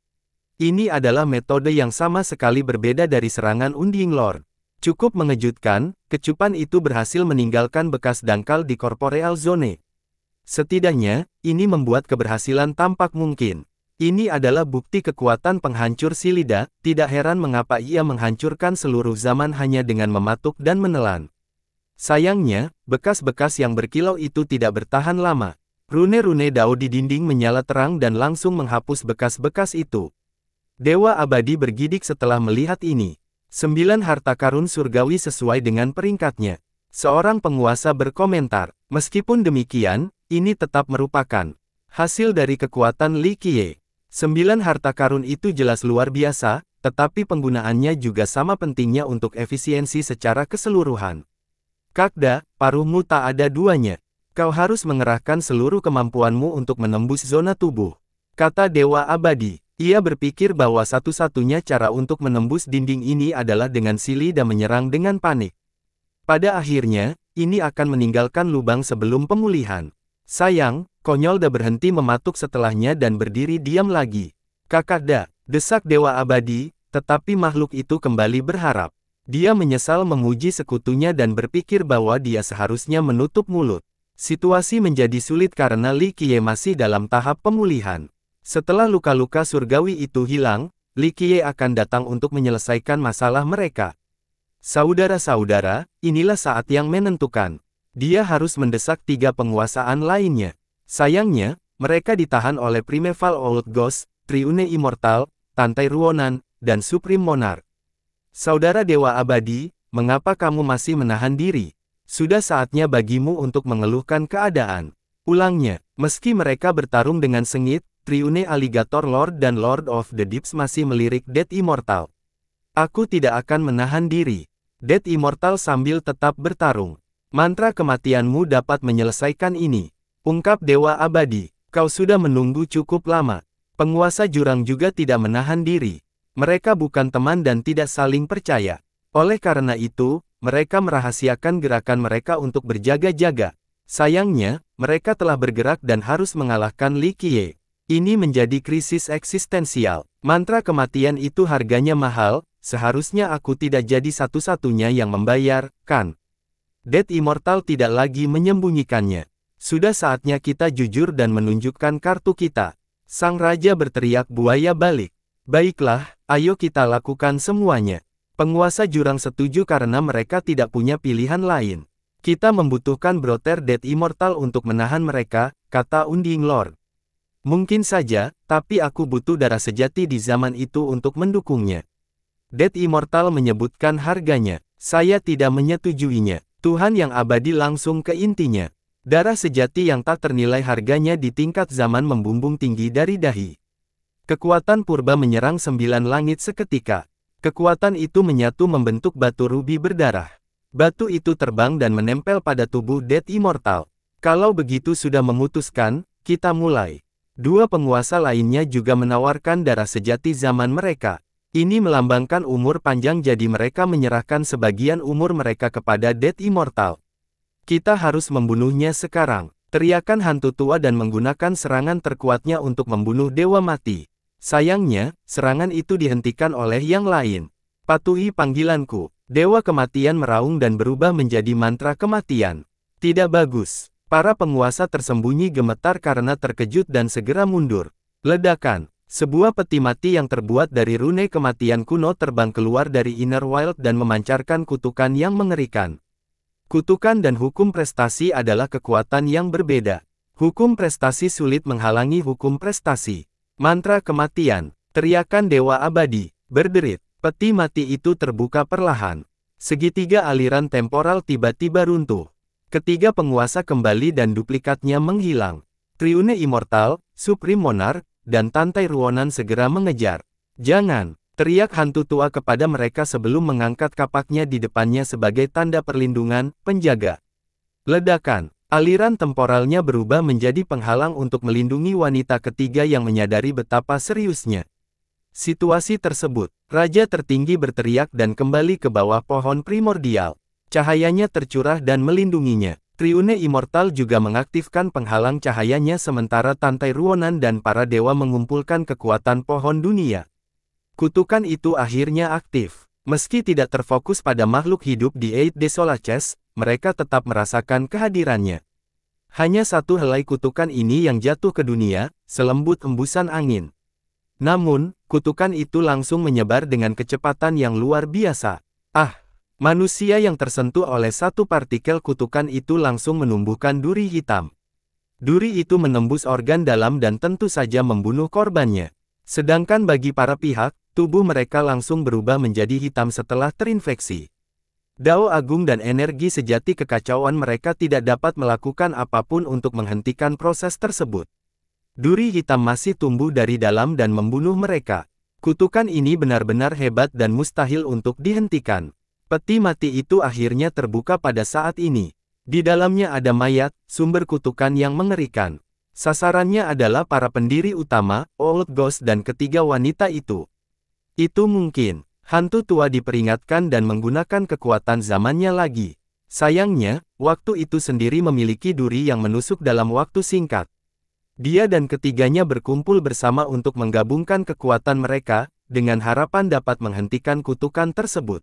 Ini adalah metode yang sama sekali berbeda dari serangan Undying Lord. Cukup mengejutkan, kecupan itu berhasil meninggalkan bekas dangkal di Corporeal Zone. Setidaknya, ini membuat keberhasilan tampak mungkin. Ini adalah bukti kekuatan penghancur Silida, tidak heran mengapa ia menghancurkan seluruh zaman hanya dengan mematuk dan menelan. Sayangnya, bekas-bekas yang berkilau itu tidak bertahan lama. Rune-rune Dao di dinding menyala terang dan langsung menghapus bekas-bekas itu. Dewa abadi bergidik setelah melihat ini. Sembilan harta karun surgawi sesuai dengan peringkatnya. Seorang penguasa berkomentar, meskipun demikian, ini tetap merupakan hasil dari kekuatan Li Qiye. Sembilan harta karun itu jelas luar biasa, tetapi penggunaannya juga sama pentingnya untuk efisiensi secara keseluruhan. Kakda, paruhmu tak ada duanya. Kau harus mengerahkan seluruh kemampuanmu untuk menembus zona tubuh. Kata Dewa Abadi, ia berpikir bahwa satu-satunya cara untuk menembus dinding ini adalah dengan sili dan menyerang dengan panik. Pada akhirnya, ini akan meninggalkan lubang sebelum pemulihan. Sayang, Konyol Da berhenti mematuk setelahnya dan berdiri diam lagi. Kakak Da, desak dewa abadi, tetapi makhluk itu kembali berharap. Dia menyesal menguji sekutunya dan berpikir bahwa dia seharusnya menutup mulut. Situasi menjadi sulit karena Li Qiye masih dalam tahap pemulihan. Setelah luka-luka surgawi itu hilang, Li Qiye akan datang untuk menyelesaikan masalah mereka. Saudara-saudara, inilah saat yang menentukan dia harus mendesak tiga penguasaan lainnya. Sayangnya, mereka ditahan oleh Primeval Old Ghost, Triune Immortal, Tantai Ruonan, dan Supreme Monarch. Saudara Dewa Abadi, mengapa kamu masih menahan diri? Sudah saatnya bagimu untuk mengeluhkan keadaan. Ulangnya, meski mereka bertarung dengan sengit, Triune Alligator Lord dan Lord of the Deeps masih melirik Dead Immortal. Aku tidak akan menahan diri. Dead Immortal sambil tetap bertarung. Mantra kematianmu dapat menyelesaikan ini. Ungkap Dewa Abadi, kau sudah menunggu cukup lama. Penguasa jurang juga tidak menahan diri. Mereka bukan teman dan tidak saling percaya. Oleh karena itu, mereka merahasiakan gerakan mereka untuk berjaga-jaga. Sayangnya, mereka telah bergerak dan harus mengalahkan Li Qiye. Ini menjadi krisis eksistensial. Mantra kematian itu harganya mahal, seharusnya aku tidak jadi satu-satunya yang membayar, kan? Dead Immortal tidak lagi menyembunyikannya. Sudah saatnya kita jujur dan menunjukkan kartu kita. Sang Raja berteriak buaya balik. Baiklah, ayo kita lakukan semuanya. Penguasa jurang setuju karena mereka tidak punya pilihan lain. Kita membutuhkan Broter Dead Immortal untuk menahan mereka, kata Unding Lord. Mungkin saja, tapi aku butuh darah sejati di zaman itu untuk mendukungnya. Dead Immortal menyebutkan harganya. Saya tidak menyetujuinya. Tuhan yang abadi langsung ke intinya. Darah sejati yang tak ternilai harganya di tingkat zaman membumbung tinggi dari dahi. Kekuatan purba menyerang sembilan langit seketika. Kekuatan itu menyatu membentuk batu rubi berdarah. Batu itu terbang dan menempel pada tubuh Dead Immortal. Kalau begitu sudah memutuskan, kita mulai. Dua penguasa lainnya juga menawarkan darah sejati zaman mereka. Ini melambangkan umur panjang jadi mereka menyerahkan sebagian umur mereka kepada Death Immortal. Kita harus membunuhnya sekarang. Teriakan hantu tua dan menggunakan serangan terkuatnya untuk membunuh dewa mati. Sayangnya, serangan itu dihentikan oleh yang lain. Patuhi panggilanku. Dewa kematian meraung dan berubah menjadi mantra kematian. Tidak bagus. Para penguasa tersembunyi gemetar karena terkejut dan segera mundur. Ledakan. Sebuah peti mati yang terbuat dari rune kematian kuno terbang keluar dari Inner Wild dan memancarkan kutukan yang mengerikan. Kutukan dan hukum prestasi adalah kekuatan yang berbeda. Hukum prestasi sulit menghalangi hukum prestasi. Mantra kematian, teriakan dewa abadi, berderit, peti mati itu terbuka perlahan. Segitiga aliran temporal tiba-tiba runtuh. Ketiga penguasa kembali dan duplikatnya menghilang. Triune Immortal, Supreme Monarch, dan Tantai Ruonan segera mengejar. Jangan! Teriak hantu tua kepada mereka sebelum mengangkat kapaknya di depannya sebagai tanda perlindungan, penjaga. Ledakan, aliran temporalnya berubah menjadi penghalang untuk melindungi wanita ketiga yang menyadari betapa seriusnya. Situasi tersebut, Raja tertinggi berteriak dan kembali ke bawah pohon primordial. Cahayanya tercurah dan melindunginya. Triune Immortal juga mengaktifkan penghalang cahayanya sementara Tantai Ruonan dan para dewa mengumpulkan kekuatan pohon dunia. Kutukan itu akhirnya aktif. Meski tidak terfokus pada makhluk hidup di Eight Desolaces, mereka tetap merasakan kehadirannya. Hanya satu helai kutukan ini yang jatuh ke dunia, selembut embusan angin. Namun, kutukan itu langsung menyebar dengan kecepatan yang luar biasa. Ah! Manusia yang tersentuh oleh satu partikel kutukan itu langsung menumbuhkan duri hitam. Duri itu menembus organ dalam dan tentu saja membunuh korbannya. Sedangkan bagi para pihak, tubuh mereka langsung berubah menjadi hitam setelah terinfeksi. Dao agung dan energi sejati kekacauan mereka tidak dapat melakukan apapun untuk menghentikan proses tersebut. Duri hitam masih tumbuh dari dalam dan membunuh mereka. Kutukan ini benar-benar hebat dan mustahil untuk dihentikan. Peti mati itu akhirnya terbuka pada saat ini. Di dalamnya ada mayat, sumber kutukan yang mengerikan. Sasarannya adalah para pendiri utama, Old Ghost dan ketiga wanita itu. Itu mungkin. Hantu tua diperingatkan dan menggunakan kekuatan zamannya lagi. Sayangnya, waktu itu sendiri memiliki duri yang menusuk dalam waktu singkat. Dia dan ketiganya berkumpul bersama untuk menggabungkan kekuatan mereka, dengan harapan dapat menghentikan kutukan tersebut.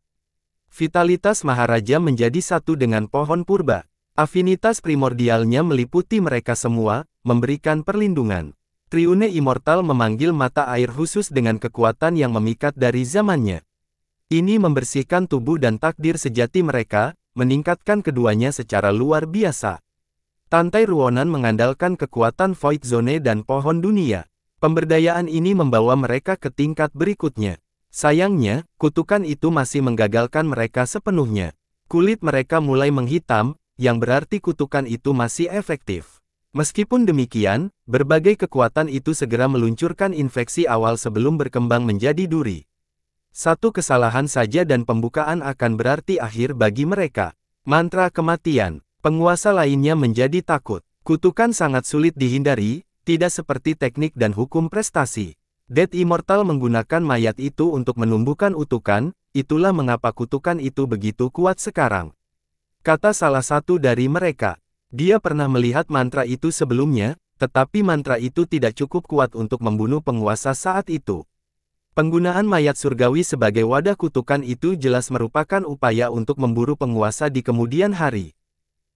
Vitalitas Maharaja menjadi satu dengan pohon purba. Afinitas primordialnya meliputi mereka semua, memberikan perlindungan. Triune Immortal memanggil mata air khusus dengan kekuatan yang memikat dari zamannya. Ini membersihkan tubuh dan takdir sejati mereka, meningkatkan keduanya secara luar biasa. Tantai Ruonan mengandalkan kekuatan Void Zone dan pohon dunia. Pemberdayaan ini membawa mereka ke tingkat berikutnya. Sayangnya, kutukan itu masih menggagalkan mereka sepenuhnya. Kulit mereka mulai menghitam, yang berarti kutukan itu masih efektif. Meskipun demikian, berbagai kekuatan itu segera meluncurkan infeksi awal sebelum berkembang menjadi duri. Satu kesalahan saja dan pembukaan akan berarti akhir bagi mereka. Mantra kematian, penguasa lainnya menjadi takut. Kutukan sangat sulit dihindari, tidak seperti teknik dan hukum prestasi. Dead Immortal menggunakan mayat itu untuk menumbuhkan utukan, itulah mengapa kutukan itu begitu kuat sekarang. Kata salah satu dari mereka. Dia pernah melihat mantra itu sebelumnya, tetapi mantra itu tidak cukup kuat untuk membunuh penguasa saat itu. Penggunaan mayat surgawi sebagai wadah kutukan itu jelas merupakan upaya untuk memburu penguasa di kemudian hari.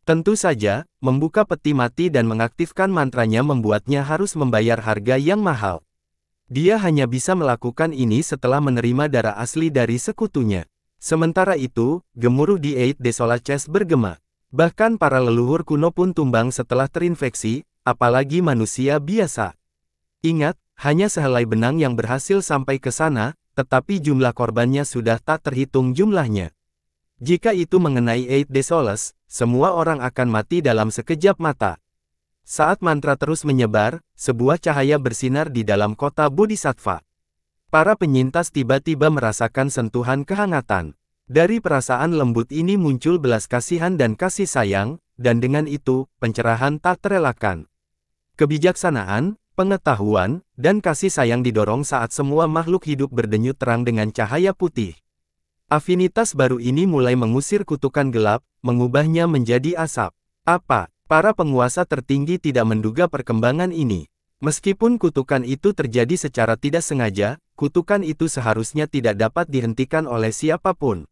Tentu saja, membuka peti mati dan mengaktifkan mantranya membuatnya harus membayar harga yang mahal. Dia hanya bisa melakukan ini setelah menerima darah asli dari sekutunya. Sementara itu, gemuruh di Eid Desolaces bergema. Bahkan para leluhur kuno pun tumbang setelah terinfeksi, apalagi manusia biasa. Ingat, hanya sehelai benang yang berhasil sampai ke sana, tetapi jumlah korbannya sudah tak terhitung jumlahnya. Jika itu mengenai Eid Desolaces, semua orang akan mati dalam sekejap mata. Saat mantra terus menyebar, sebuah cahaya bersinar di dalam kota Bodhisattva. Para penyintas tiba-tiba merasakan sentuhan kehangatan. Dari perasaan lembut ini muncul belas kasihan dan kasih sayang, dan dengan itu, pencerahan tak terelakkan. Kebijaksanaan, pengetahuan, dan kasih sayang didorong saat semua makhluk hidup berdenyut terang dengan cahaya putih. Afinitas baru ini mulai mengusir kutukan gelap, mengubahnya menjadi asap. Apa Para penguasa tertinggi tidak menduga perkembangan ini. Meskipun kutukan itu terjadi secara tidak sengaja, kutukan itu seharusnya tidak dapat dihentikan oleh siapapun.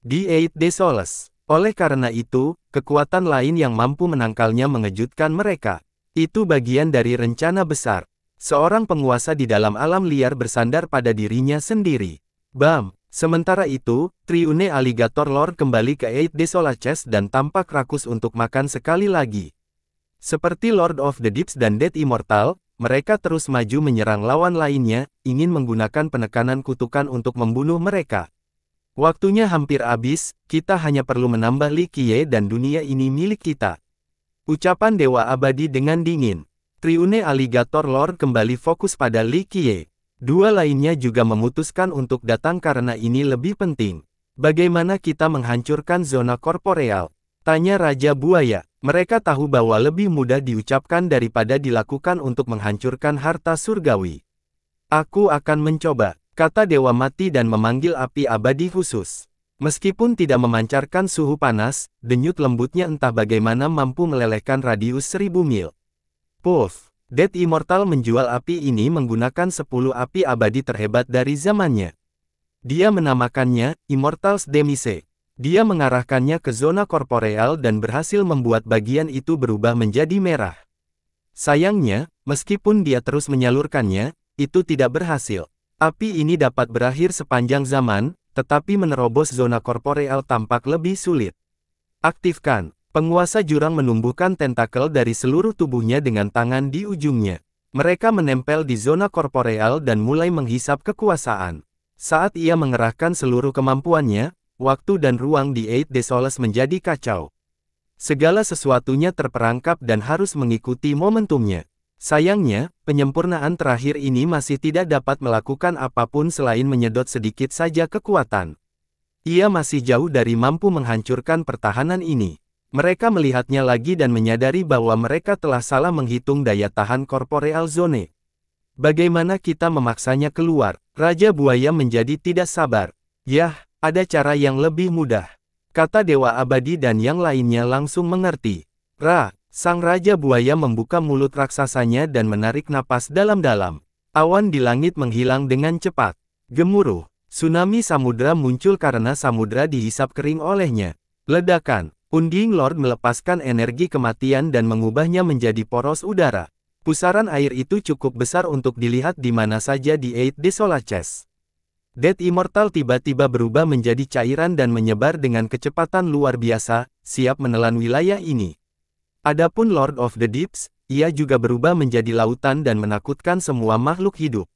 Di Eight Desoles. Oleh karena itu, kekuatan lain yang mampu menangkalnya mengejutkan mereka. Itu bagian dari rencana besar. Seorang penguasa di dalam alam liar bersandar pada dirinya sendiri. Bam! Sementara itu, Triune Alligator Lord kembali ke Eight Desolaces dan tampak rakus untuk makan sekali lagi. Seperti Lord of the Deeps dan Dead Immortal, mereka terus maju menyerang lawan lainnya, ingin menggunakan penekanan kutukan untuk membunuh mereka. Waktunya hampir habis, kita hanya perlu menambah Li Qiye dan dunia ini milik kita. Ucapan Dewa Abadi dengan dingin. Triune Alligator Lord kembali fokus pada Li Qiye. Dua lainnya juga memutuskan untuk datang karena ini lebih penting. Bagaimana kita menghancurkan zona korporeal? Tanya Raja Buaya. Mereka tahu bahwa lebih mudah diucapkan daripada dilakukan untuk menghancurkan harta surgawi. Aku akan mencoba, kata Dewa Mati dan memanggil api abadi khusus. Meskipun tidak memancarkan suhu panas, denyut lembutnya entah bagaimana mampu melelehkan radius seribu mil. Puff! Dead Immortal menjual api ini menggunakan 10 api abadi terhebat dari zamannya. Dia menamakannya Immortals Demise. Dia mengarahkannya ke zona korporeal dan berhasil membuat bagian itu berubah menjadi merah. Sayangnya, meskipun dia terus menyalurkannya, itu tidak berhasil. Api ini dapat berakhir sepanjang zaman, tetapi menerobos zona korporeal tampak lebih sulit. Aktifkan Penguasa jurang menumbuhkan tentakel dari seluruh tubuhnya dengan tangan di ujungnya. Mereka menempel di zona korporeal dan mulai menghisap kekuasaan. Saat ia mengerahkan seluruh kemampuannya, waktu dan ruang di Eight Desolus menjadi kacau. Segala sesuatunya terperangkap dan harus mengikuti momentumnya. Sayangnya, penyempurnaan terakhir ini masih tidak dapat melakukan apapun selain menyedot sedikit saja kekuatan. Ia masih jauh dari mampu menghancurkan pertahanan ini. Mereka melihatnya lagi dan menyadari bahwa mereka telah salah menghitung daya tahan korporeal zone. Bagaimana kita memaksanya keluar? Raja buaya menjadi tidak sabar. Yah, ada cara yang lebih mudah. Kata Dewa Abadi dan yang lainnya langsung mengerti. Ra, sang Raja buaya membuka mulut raksasanya dan menarik napas dalam-dalam. Awan di langit menghilang dengan cepat. Gemuruh, tsunami samudra muncul karena samudra dihisap kering olehnya. Ledakan, Unding Lord melepaskan energi kematian dan mengubahnya menjadi poros udara. Pusaran air itu cukup besar untuk dilihat di mana saja di Eight Desolaces. Dead Immortal tiba-tiba berubah menjadi cairan dan menyebar dengan kecepatan luar biasa, siap menelan wilayah ini. Adapun Lord of the Deeps, ia juga berubah menjadi lautan dan menakutkan semua makhluk hidup.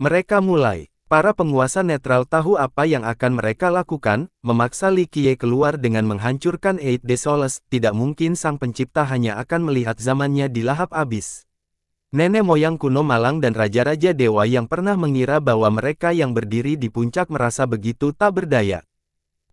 Mereka mulai Para penguasa netral tahu apa yang akan mereka lakukan, memaksa Li Qiye keluar dengan menghancurkan Eight Desoles, tidak mungkin sang pencipta hanya akan melihat zamannya dilahap abis. Nenek moyang kuno malang dan raja-raja dewa yang pernah mengira bahwa mereka yang berdiri di puncak merasa begitu tak berdaya.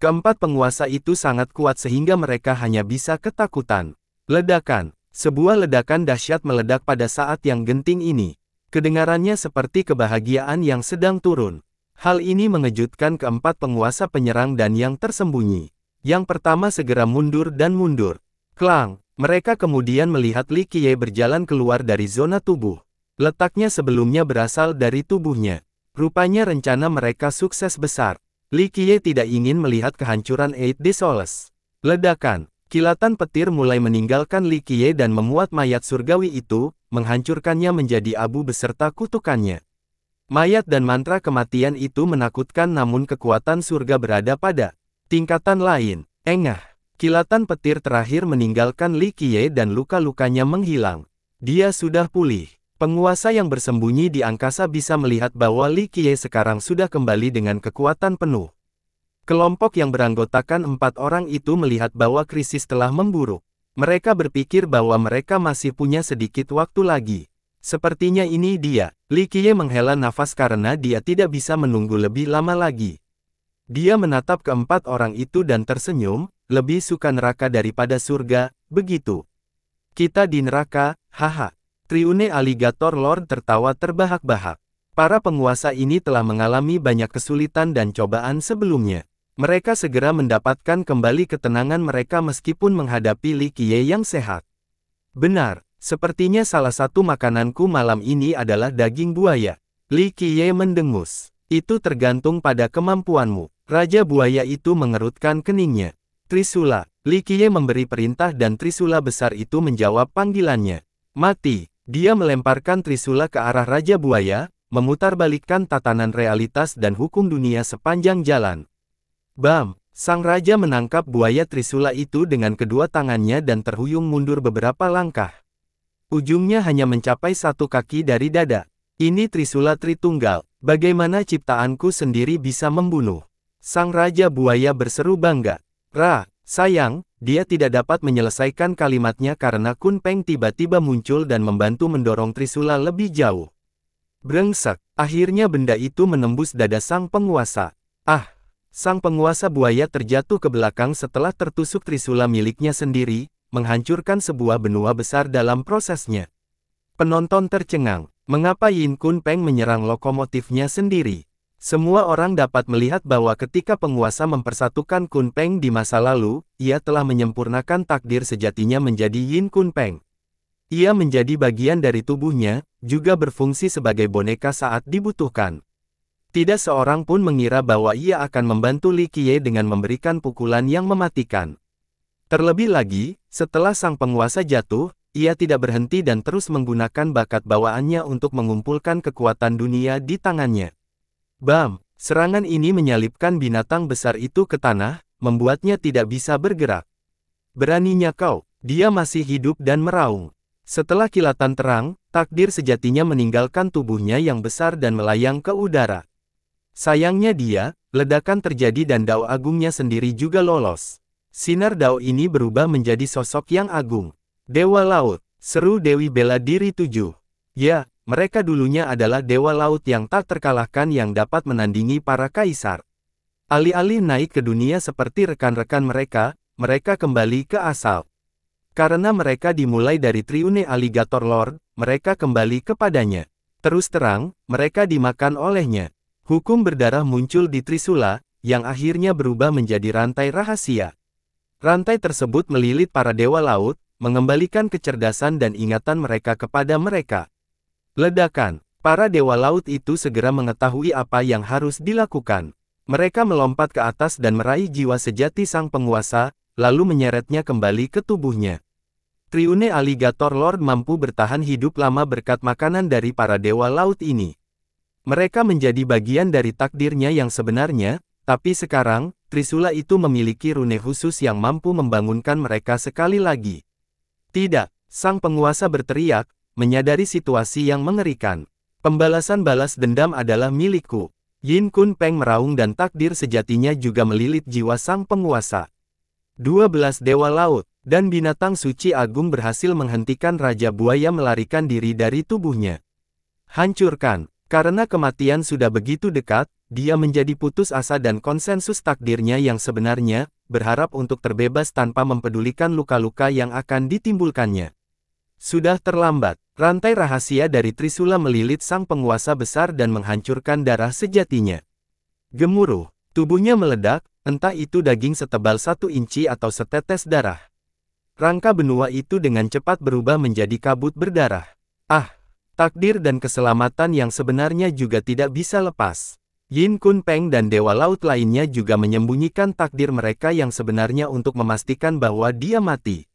Keempat penguasa itu sangat kuat sehingga mereka hanya bisa ketakutan. Ledakan. Sebuah ledakan dahsyat meledak pada saat yang genting ini. Kedengarannya seperti kebahagiaan yang sedang turun. Hal ini mengejutkan keempat penguasa penyerang dan yang tersembunyi. Yang pertama segera mundur dan mundur. Klang, mereka kemudian melihat Li Qiye berjalan keluar dari zona tubuh. Letaknya sebelumnya berasal dari tubuhnya. Rupanya rencana mereka sukses besar. Li Qiye tidak ingin melihat kehancuran Eight Desolus. Ledakan, Kilatan petir mulai meninggalkan Li Qiye dan memuat mayat surgawi itu, menghancurkannya menjadi abu beserta kutukannya. Mayat dan mantra kematian itu menakutkan namun kekuatan surga berada pada tingkatan lain. Engah, kilatan petir terakhir meninggalkan Li Qiye dan luka-lukanya menghilang. Dia sudah pulih. Penguasa yang bersembunyi di angkasa bisa melihat bahwa Li Qiye sekarang sudah kembali dengan kekuatan penuh. Kelompok yang beranggotakan empat orang itu melihat bahwa krisis telah memburuk. Mereka berpikir bahwa mereka masih punya sedikit waktu lagi. Sepertinya ini dia. Li Qiye menghela nafas karena dia tidak bisa menunggu lebih lama lagi. Dia menatap keempat orang itu dan tersenyum, lebih suka neraka daripada surga, begitu. Kita di neraka, haha. Triune Alligator Lord tertawa terbahak-bahak. Para penguasa ini telah mengalami banyak kesulitan dan cobaan sebelumnya. Mereka segera mendapatkan kembali ketenangan mereka meskipun menghadapi Li Qiye yang sehat. Benar, sepertinya salah satu makananku malam ini adalah daging buaya. Li Qiye mendengus. Itu tergantung pada kemampuanmu. Raja buaya itu mengerutkan keningnya. Trisula, Li Qiye memberi perintah dan Trisula besar itu menjawab panggilannya. Mati, dia melemparkan Trisula ke arah Raja Buaya, memutarbalikkan tatanan realitas dan hukum dunia sepanjang jalan. Bam! Sang Raja menangkap buaya Trisula itu dengan kedua tangannya dan terhuyung mundur beberapa langkah. Ujungnya hanya mencapai satu kaki dari dada. Ini Trisula Tritunggal, bagaimana ciptaanku sendiri bisa membunuh? Sang Raja Buaya berseru bangga. Ra, sayang, dia tidak dapat menyelesaikan kalimatnya karena Kun Peng tiba-tiba muncul dan membantu mendorong Trisula lebih jauh. Brengsek, akhirnya benda itu menembus dada sang penguasa. Ah, Sang penguasa buaya terjatuh ke belakang setelah tertusuk trisula miliknya sendiri, menghancurkan sebuah benua besar dalam prosesnya. Penonton tercengang, mengapa Yin Kun Peng menyerang lokomotifnya sendiri? Semua orang dapat melihat bahwa ketika penguasa mempersatukan Kun Peng di masa lalu, ia telah menyempurnakan takdir sejatinya menjadi Yin Kun Peng. Ia menjadi bagian dari tubuhnya, juga berfungsi sebagai boneka saat dibutuhkan. Tidak seorang pun mengira bahwa ia akan membantu Li Qiye dengan memberikan pukulan yang mematikan. Terlebih lagi, setelah sang penguasa jatuh, ia tidak berhenti dan terus menggunakan bakat bawaannya untuk mengumpulkan kekuatan dunia di tangannya. Bam! Serangan ini menyalipkan binatang besar itu ke tanah, membuatnya tidak bisa bergerak. Beraninya kau, dia masih hidup dan meraung. Setelah kilatan terang, takdir sejatinya meninggalkan tubuhnya yang besar dan melayang ke udara. Sayangnya dia, ledakan terjadi dan dao agungnya sendiri juga lolos. Sinar dao ini berubah menjadi sosok yang agung. Dewa Laut, seru Dewi Bela Diri tujuh. Ya, mereka dulunya adalah Dewa Laut yang tak terkalahkan yang dapat menandingi para kaisar. Alih-alih naik ke dunia seperti rekan-rekan mereka, mereka kembali ke asal. Karena mereka dimulai dari Triune Alligator Lord, mereka kembali kepadanya. Terus terang, mereka dimakan olehnya. Hukum berdarah muncul di Trisula, yang akhirnya berubah menjadi rantai rahasia. Rantai tersebut melilit para dewa laut, mengembalikan kecerdasan dan ingatan mereka kepada mereka. Ledakan, para dewa laut itu segera mengetahui apa yang harus dilakukan. Mereka melompat ke atas dan meraih jiwa sejati sang penguasa, lalu menyeretnya kembali ke tubuhnya. Triune Alligator Lord mampu bertahan hidup lama berkat makanan dari para dewa laut ini. Mereka menjadi bagian dari takdirnya yang sebenarnya, tapi sekarang, Trisula itu memiliki rune khusus yang mampu membangunkan mereka sekali lagi. Tidak, sang penguasa berteriak, menyadari situasi yang mengerikan. Pembalasan balas dendam adalah milikku. Yin Kun Peng meraung dan takdir sejatinya juga melilit jiwa sang penguasa. 12 Dewa Laut dan binatang suci agung berhasil menghentikan Raja Buaya melarikan diri dari tubuhnya. Hancurkan, karena kematian sudah begitu dekat, dia menjadi putus asa dan konsensus takdirnya yang sebenarnya, berharap untuk terbebas tanpa mempedulikan luka-luka yang akan ditimbulkannya. Sudah terlambat, rantai rahasia dari Trisula melilit sang penguasa besar dan menghancurkan darah sejatinya. Gemuruh, tubuhnya meledak, entah itu daging setebal satu inci atau setetes darah. Rangka benua itu dengan cepat berubah menjadi kabut berdarah. Ah, Takdir dan keselamatan yang sebenarnya juga tidak bisa lepas. Yin Kun Peng dan Dewa Laut lainnya juga menyembunyikan takdir mereka yang sebenarnya untuk memastikan bahwa dia mati.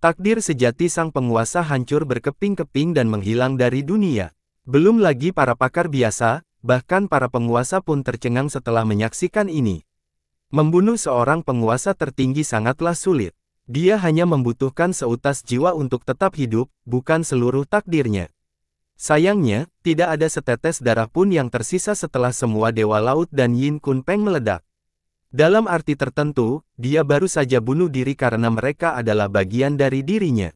Takdir sejati sang penguasa hancur berkeping-keping dan menghilang dari dunia. Belum lagi para pakar biasa, bahkan para penguasa pun tercengang setelah menyaksikan ini. Membunuh seorang penguasa tertinggi sangatlah sulit. Dia hanya membutuhkan seutas jiwa untuk tetap hidup, bukan seluruh takdirnya. Sayangnya, tidak ada setetes darah pun yang tersisa setelah semua Dewa Laut dan Yin Kun Peng meledak. Dalam arti tertentu, dia baru saja bunuh diri karena mereka adalah bagian dari dirinya.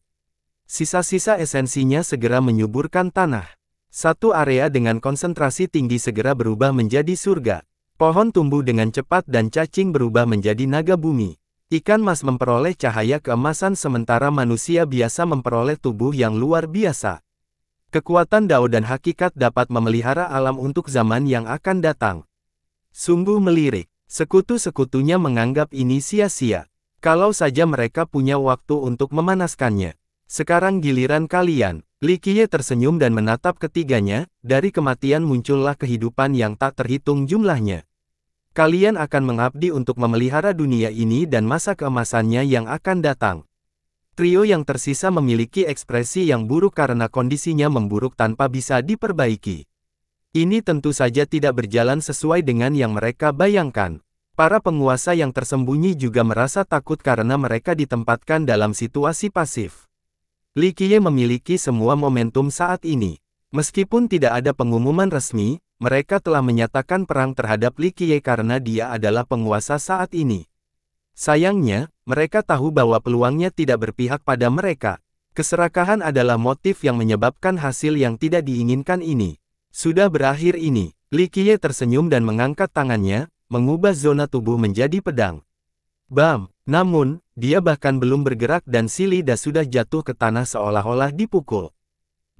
Sisa-sisa esensinya segera menyuburkan tanah. Satu area dengan konsentrasi tinggi segera berubah menjadi surga. Pohon tumbuh dengan cepat dan cacing berubah menjadi naga bumi. Ikan mas memperoleh cahaya keemasan sementara manusia biasa memperoleh tubuh yang luar biasa. Kekuatan Dao dan hakikat dapat memelihara alam untuk zaman yang akan datang. Sungguh melirik, sekutu-sekutunya menganggap ini sia-sia. Kalau saja mereka punya waktu untuk memanaskannya. Sekarang giliran kalian. Likiye tersenyum dan menatap ketiganya, dari kematian muncullah kehidupan yang tak terhitung jumlahnya. Kalian akan mengabdi untuk memelihara dunia ini dan masa keemasannya yang akan datang. Trio yang tersisa memiliki ekspresi yang buruk karena kondisinya memburuk tanpa bisa diperbaiki. Ini tentu saja tidak berjalan sesuai dengan yang mereka bayangkan. Para penguasa yang tersembunyi juga merasa takut karena mereka ditempatkan dalam situasi pasif. Likie memiliki semua momentum saat ini. Meskipun tidak ada pengumuman resmi, mereka telah menyatakan perang terhadap Likie karena dia adalah penguasa saat ini. Sayangnya, mereka tahu bahwa peluangnya tidak berpihak pada mereka. Keserakahan adalah motif yang menyebabkan hasil yang tidak diinginkan ini. Sudah berakhir ini, Li Qiye tersenyum dan mengangkat tangannya, mengubah zona tubuh menjadi pedang. Bam! Namun, dia bahkan belum bergerak dan Sili sudah jatuh ke tanah seolah-olah dipukul.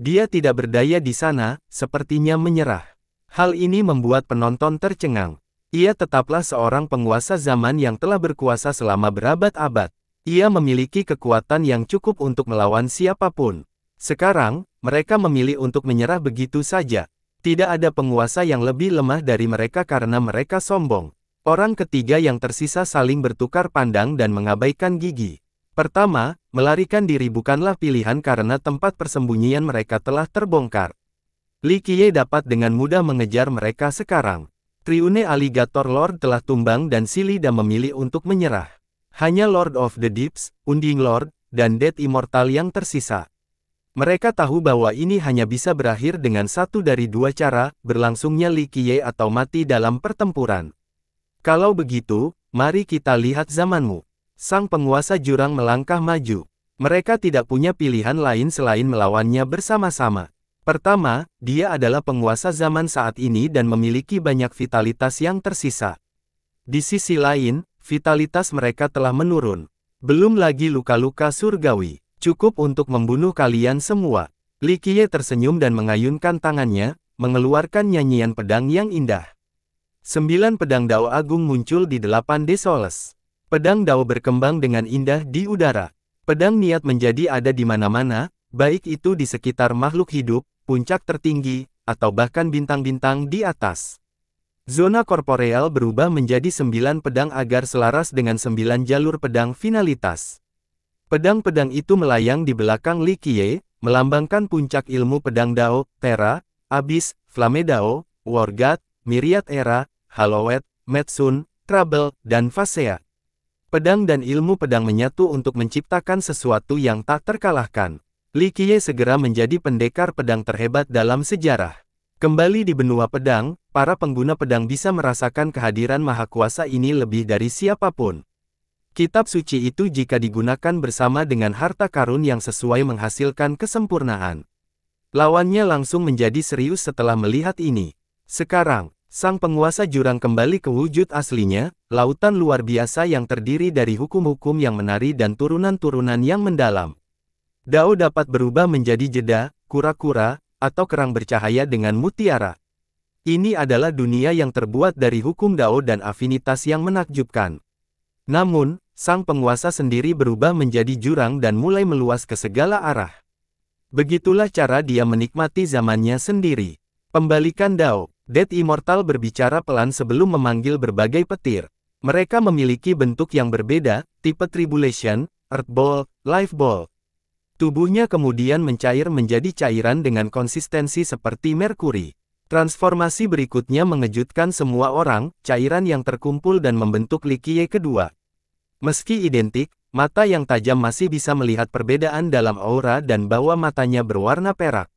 Dia tidak berdaya di sana, sepertinya menyerah. Hal ini membuat penonton tercengang. Ia tetaplah seorang penguasa zaman yang telah berkuasa selama berabad-abad. Ia memiliki kekuatan yang cukup untuk melawan siapapun. Sekarang, mereka memilih untuk menyerah begitu saja. Tidak ada penguasa yang lebih lemah dari mereka karena mereka sombong. Orang ketiga yang tersisa saling bertukar pandang dan mengabaikan gigi. Pertama, melarikan diri bukanlah pilihan karena tempat persembunyian mereka telah terbongkar. Li Qiye dapat dengan mudah mengejar mereka sekarang. Triune Alligator Lord telah tumbang dan Silida memilih untuk menyerah. Hanya Lord of the Deeps, Unding Lord, dan Dead Immortal yang tersisa. Mereka tahu bahwa ini hanya bisa berakhir dengan satu dari dua cara, berlangsungnya Li atau mati dalam pertempuran. Kalau begitu, mari kita lihat zamanmu. Sang penguasa jurang melangkah maju. Mereka tidak punya pilihan lain selain melawannya bersama-sama. Pertama, dia adalah penguasa zaman saat ini dan memiliki banyak vitalitas yang tersisa. Di sisi lain, vitalitas mereka telah menurun. Belum lagi luka-luka surgawi. Cukup untuk membunuh kalian semua. Likie tersenyum dan mengayunkan tangannya, mengeluarkan nyanyian pedang yang indah. Sembilan pedang dao agung muncul di delapan desoles. Pedang dao berkembang dengan indah di udara. Pedang niat menjadi ada di mana-mana, baik itu di sekitar makhluk hidup, puncak tertinggi, atau bahkan bintang-bintang di atas. Zona korporeal berubah menjadi sembilan pedang agar selaras dengan sembilan jalur pedang finalitas. Pedang-pedang itu melayang di belakang Li Qiye, melambangkan puncak ilmu pedang Dao, Tera, Abyss, Flame Dao, Wargat, Miriat Era, Halowet, Metsun, Trouble, dan Fasea. Pedang dan ilmu pedang menyatu untuk menciptakan sesuatu yang tak terkalahkan. Li Qiye segera menjadi pendekar pedang terhebat dalam sejarah. Kembali di benua pedang, para pengguna pedang bisa merasakan kehadiran maha kuasa ini lebih dari siapapun. Kitab suci itu jika digunakan bersama dengan harta karun yang sesuai menghasilkan kesempurnaan. Lawannya langsung menjadi serius setelah melihat ini. Sekarang, sang penguasa jurang kembali ke wujud aslinya, lautan luar biasa yang terdiri dari hukum-hukum yang menari dan turunan-turunan yang mendalam. Dao dapat berubah menjadi jeda, kura-kura, atau kerang bercahaya dengan mutiara. Ini adalah dunia yang terbuat dari hukum Dao dan afinitas yang menakjubkan. Namun, sang penguasa sendiri berubah menjadi jurang dan mulai meluas ke segala arah. Begitulah cara dia menikmati zamannya sendiri. Pembalikan Dao, Dead Immortal berbicara pelan sebelum memanggil berbagai petir. Mereka memiliki bentuk yang berbeda, tipe Tribulation, Earth Ball, Life Ball, Tubuhnya kemudian mencair menjadi cairan dengan konsistensi seperti merkuri. Transformasi berikutnya mengejutkan semua orang, cairan yang terkumpul dan membentuk likie kedua. Meski identik, mata yang tajam masih bisa melihat perbedaan dalam aura dan bahwa matanya berwarna perak.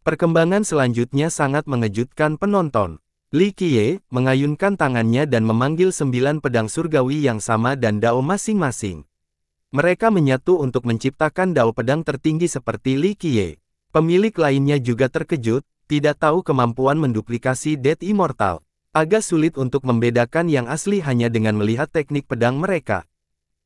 Perkembangan selanjutnya sangat mengejutkan penonton. Li Qiye mengayunkan tangannya dan memanggil sembilan pedang surgawi yang sama dan dao masing-masing. Mereka menyatu untuk menciptakan dao pedang tertinggi seperti Li Qiye. Pemilik lainnya juga terkejut, tidak tahu kemampuan menduplikasi Dead Immortal. Agak sulit untuk membedakan yang asli hanya dengan melihat teknik pedang mereka.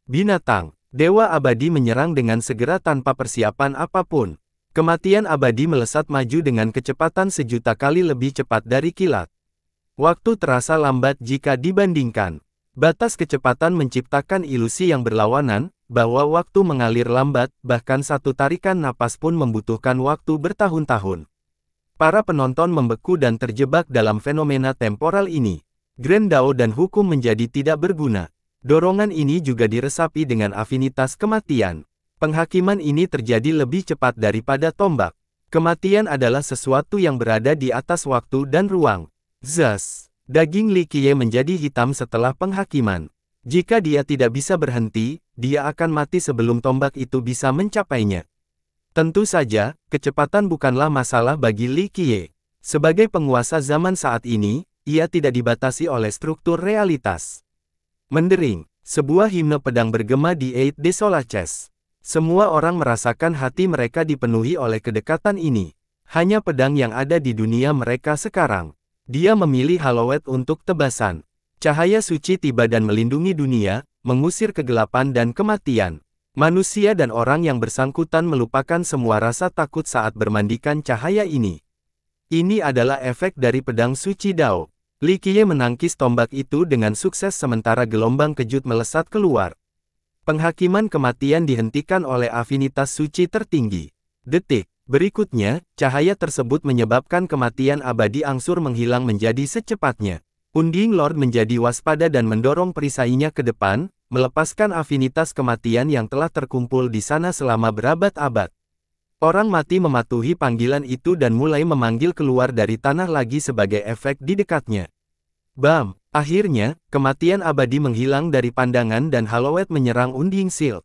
Binatang, Dewa Abadi menyerang dengan segera tanpa persiapan apapun. Kematian abadi melesat maju dengan kecepatan sejuta kali lebih cepat dari kilat. Waktu terasa lambat jika dibandingkan. Batas kecepatan menciptakan ilusi yang berlawanan, bahwa waktu mengalir lambat, bahkan satu tarikan napas pun membutuhkan waktu bertahun-tahun. Para penonton membeku dan terjebak dalam fenomena temporal ini. Grand Dao dan hukum menjadi tidak berguna. Dorongan ini juga diresapi dengan afinitas kematian. Penghakiman ini terjadi lebih cepat daripada tombak. Kematian adalah sesuatu yang berada di atas waktu dan ruang. Zas. Daging Likie menjadi hitam setelah penghakiman. Jika dia tidak bisa berhenti, dia akan mati sebelum tombak itu bisa mencapainya. Tentu saja, kecepatan bukanlah masalah bagi Li Qiye. Sebagai penguasa zaman saat ini, ia tidak dibatasi oleh struktur realitas. Mendering, sebuah himne pedang bergema di Eight Desolaces. Semua orang merasakan hati mereka dipenuhi oleh kedekatan ini. Hanya pedang yang ada di dunia mereka sekarang. Dia memilih halowet untuk tebasan. Cahaya suci tiba dan melindungi dunia, mengusir kegelapan dan kematian. Manusia dan orang yang bersangkutan melupakan semua rasa takut saat bermandikan cahaya ini. Ini adalah efek dari pedang suci Dao. Li Qiye menangkis tombak itu dengan sukses sementara gelombang kejut melesat keluar. Penghakiman kematian dihentikan oleh afinitas suci tertinggi. Detik. Berikutnya, cahaya tersebut menyebabkan kematian abadi angsur menghilang menjadi secepatnya. Unding Lord menjadi waspada dan mendorong perisainya ke depan, melepaskan afinitas kematian yang telah terkumpul di sana selama berabad-abad. Orang mati mematuhi panggilan itu dan mulai memanggil keluar dari tanah lagi sebagai efek di dekatnya. Bam! Akhirnya, kematian abadi menghilang dari pandangan dan Halowet menyerang Unding Sil.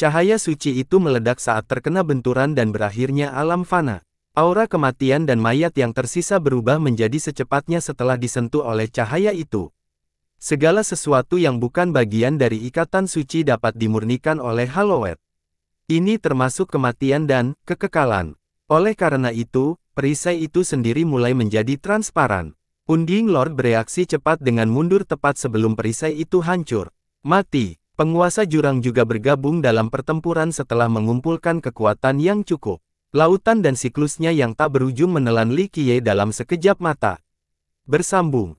Cahaya suci itu meledak saat terkena benturan dan berakhirnya alam fana. Aura kematian dan mayat yang tersisa berubah menjadi secepatnya setelah disentuh oleh cahaya itu. Segala sesuatu yang bukan bagian dari ikatan suci dapat dimurnikan oleh Hallowed. Ini termasuk kematian dan kekekalan. Oleh karena itu, perisai itu sendiri mulai menjadi transparan. Unding Lord bereaksi cepat dengan mundur tepat sebelum perisai itu hancur. Mati, penguasa jurang juga bergabung dalam pertempuran setelah mengumpulkan kekuatan yang cukup. Lautan dan siklusnya yang tak berujung menelan Li Qiye dalam sekejap mata. Bersambung